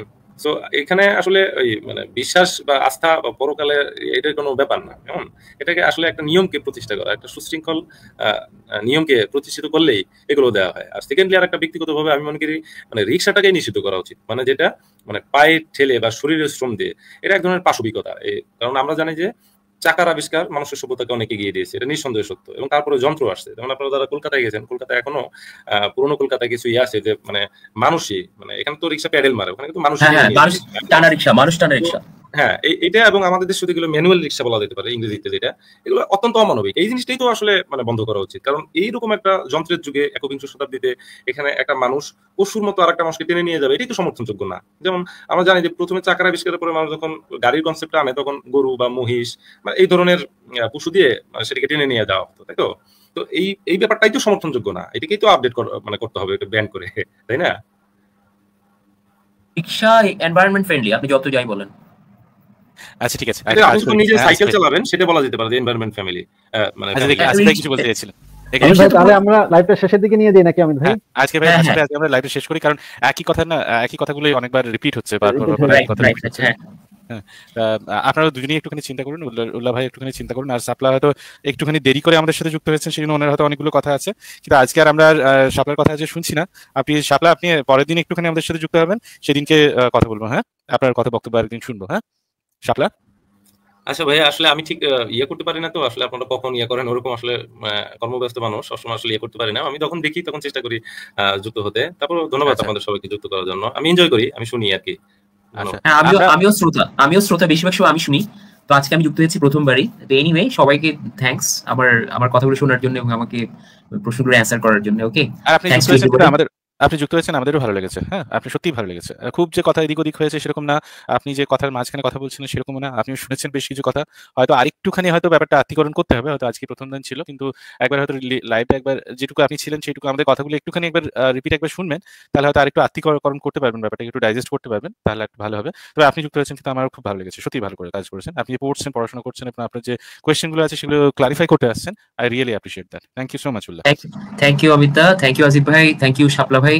এখানে আসলে ওই মানে বিশ্বাস বা আস্থা বা পরকালে এটার কোনো ব্যাপার না কেমন এটাকে আসলে একটা নিয়মকে প্রতিষ্ঠা করা একটা সুশৃঙ্খল নিয়মকে প্রতিষ্ঠিত করলেই এগুলো দেওয়া হয় আর সেকেন্ডলি আর একটা ব্যক্তিগতভাবে আমি মনে করি মানে রিক্সাটাকেই নিষিদ্ধ করা উচিত মানে যেটা মানে পায়ে ঠেলে বা শরীরের শ্রম দিয়ে এটা এক ধরনের পাশবিকতা কারণ আমরা জানি যে চাকার আবিষ্কার মানুষের সভ্যতাকে অনেক এগিয়ে দিয়েছে এটা নিঃসন্দেহ সত্য এবং তারপরে যন্ত্র আসছে যেমন আপনারা যারা কলকাতায় গেছেন কলকাতায় এখনো পুরনো কলকাতায় কিছু ইয়ে আছে যে মানে মানুষই মানে এখানে তো রিক্সা প্যাডেল মারে ওখানে কিন্তু হ্যাঁ, হ্যাঁ, মানুষ টানা রিক্সা মানুষ টানা রিক্সা হ্যাঁ এটা এবং আমাদের দেশে যেগুলো ম্যানুয়াল রিক্সা বলা যেতে পারে ইংরেজিতে যেটা এগুলো অত্যন্ত অমানবিক এই জিনিসটাই তো আসলে মানে বন্ধ করা উচিত কারণ এইরকম একটা যন্ত্রের যুগে একবিংশ শতাব্দীতে এখানে একটা মানুষ পশুর মতো আর একটা মানুষকে টেনে নিয়ে যাবে এটাই তো সমর্থনযোগ্য না যেমন আমরা জানি যে প্রথমে চাকার আবিষ্কারের পরে মানুষ যখন গাড়ির কনসেপ্ট আনে তখন গরু বা মহিষ বা মানে এই ধরনের পশু দিয়ে মানে সেটাকে টেনে নিয়ে যাওয়া হতো তাই তো তো এই এই ব্যাপারটাই তো সমর্থনযোগ্য না এটাকেই তো আপডেট মানে করতে হবে এটা ব্যান করে তাই না রিক্সা এনভায়রনমেন্ট ফ্রেন্ডলি আপনি যত যাই বলেন আচ্ছা ঠিক আছে আচ্ছা, আপনি নিজে হ্যাঁ, সাইকেল আচ্ছা, চালাবেন সেটা বলা যেতে পারে যে এনवायरमेंट ফ্যামিলি মানে আজকে কিছু বলতে চাইছিলাম শেষের দিকে নিয়ে যাই নাকি আমিন হ্যাঁ, আজকে ভাই আসলে হ্যাঁ, আজকে আমরা শেষ করি কারণ একই কথা না একই কথাগুলোই অনেকবার রিপিট হচ্ছে আপনারা দুজনেই একটুখানি চিন্তা করুন উল্লাহ ভাই একটুখানি চিন্তা করুন আর সাপলা হয়তো একটুখানি দেরি করে আমাদের সাথে যুক্ত হয়েছেন সেই জন্য ওনার হয়তো অনেকগুলো কথা আছে কিন্তু আজকে আর আমরা সাপলার কথা আজকে শুনছি না আপনি সাপলা আপনি পরের দিন একটুখানি আমাদের সাথে যুক্ত হবেন সেদিনকে কথা বলবো হ্যাঁ আপনার কথা বক্তব্য একদিন শুনবো হ্যাঁ শাপলা আচ্ছা ভাই আসলে আমি ঠিক ইয়ে করতে পারি না তো আসলে আপনারা কখন ইয়ে করেন ওরকম আসলে কর্মব্যস্ত মানুষ সবসময় আসলে ইয়ে করতে পারি না আমি যখন দেখি তখন চেষ্টা করি যুক্ত হতে তারপর ধন্যবাদ আচ্ছা। আপনাদের সবাইকে যুক্ত করার জন্য আমি এনজয় করি আমি শুনি আর কি আচ্ছা। হ্যাঁ, আমিও আমিও শ্রোতা আমিও শ্রোতা বেশিরভাগ সময় আমি শুনি তো আজকে আমি যুক্ত হয়েছি প্রথমবারই তো এনিওয়ে সবাইকে থ্যাঙ্কস আমার আমার কথাগুলো শোনার জন্য এবং আমাকে প্রশ্নগুলো অ্যান্সার করার জন্য ওকে আর আপনি আমাদের আপনি যুক্ত হয়েছেন আমাদেরও ভালো লেগেছে হ্যাঁ আপনি সত্যিই ভালো লেগেছে খুব যে কথা এদিক ওদিক হয়েছে সেরকম না আপনি যে কথার মাঝখানে কথা বলছেন সেরকম না আপনি শুনেছেন বেশ কিছু কথা হয়তো আরেকটুখানি হয়তো ব্যাপারটা আত্মীকরণ করতে হবে হয়তো আজকে প্রথম দিন ছিল কিন্তু একবার হয়তো লাইভে একবার যেটুকু আপনি ছিলেন সেটুকু আমাদের কথাগুলো একটুখানি একবার রিপিট একবার শুনবেন তাহলে হয়তো আরেকটু আত্মীকরণ করতে পারবেন ব্যাপারটা একটু ডাইজেস্ট করতে পারবেন তাহলে একটু ভালো হবে তবে আপনি যুক্ত হয়েছেন কিন্তু আমার খুব ভালো লেগেছে সত্যি ভালো করে কাজ করেছেন আপনি পড়ছেন পড়াশোনা করছেন এবং আপনার যে কোয়েশ্চেনগুলো আছে সেগুলো ক্লারিফাই করতে আসছেন I really appreciate that thank you so much Ullah thank you Amita thank you Asif ভাই থ্যাংক ইউ শাপলা ভাই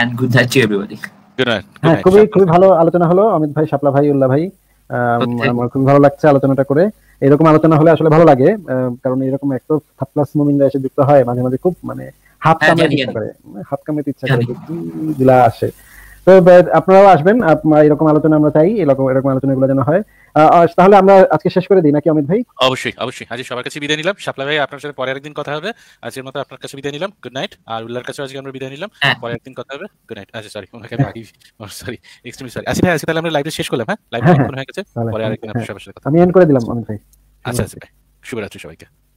and good night to everybody good night হ্যাঁ খুবই খুবই ভালো আলোচনা হলো অমিত ভাই শাপলা ভাই উল্লাহ ভাই আমার খুবই ভালো লাগছে আলোচনাটা করে এরকম আলোচনা হলে আসলে ভালো লাগে কারণ এরকম একটা থার্ড ক্লাস এসে যুক্ত হয় মাঝে মাঝে খুব মানে হাত কামড়াতে ইচ্ছা করে হাত কামড়াতে ইচ্ছা করে দিলা আসে তো আপনারাও আসবেন এরকম আলোচনা আমরা চাই এরকম এরকম আলোচনা গুলো যেন হয় তাহলে আমরা আজকে শেষ করে দিই নাকি অমিত ভাই অবশ্যই অবশ্যই আজকে সবার কাছে বিদায় নিলাম শাপলা ভাই আপনার সাথে পরে একদিন কথা হবে আজকের মতো আপনার কাছে বিদায় নিলাম গুড নাইট আর উল্লার কাছে আজকে আমরা বিদায় নিলাম হ্যাঁ। পরে একদিন কথা হবে গুড নাইট আচ্ছা সরি ওনাকে বাকি সরি এক্সট্রিমলি সরি আচ্ছা আজকে তাহলে আমরা লাইভটা শেষ করলাম হ্যাঁ লাইভ হ্যাঁ, হয়ে গেছে পরে আরেকদিন আপনার হ্যাঁ, সাথে কথা আমি এন্ড করে দিলাম অমিত ভাই আচ্ছা আচ্ছা ভাই শুভরাত্রি সবাইকে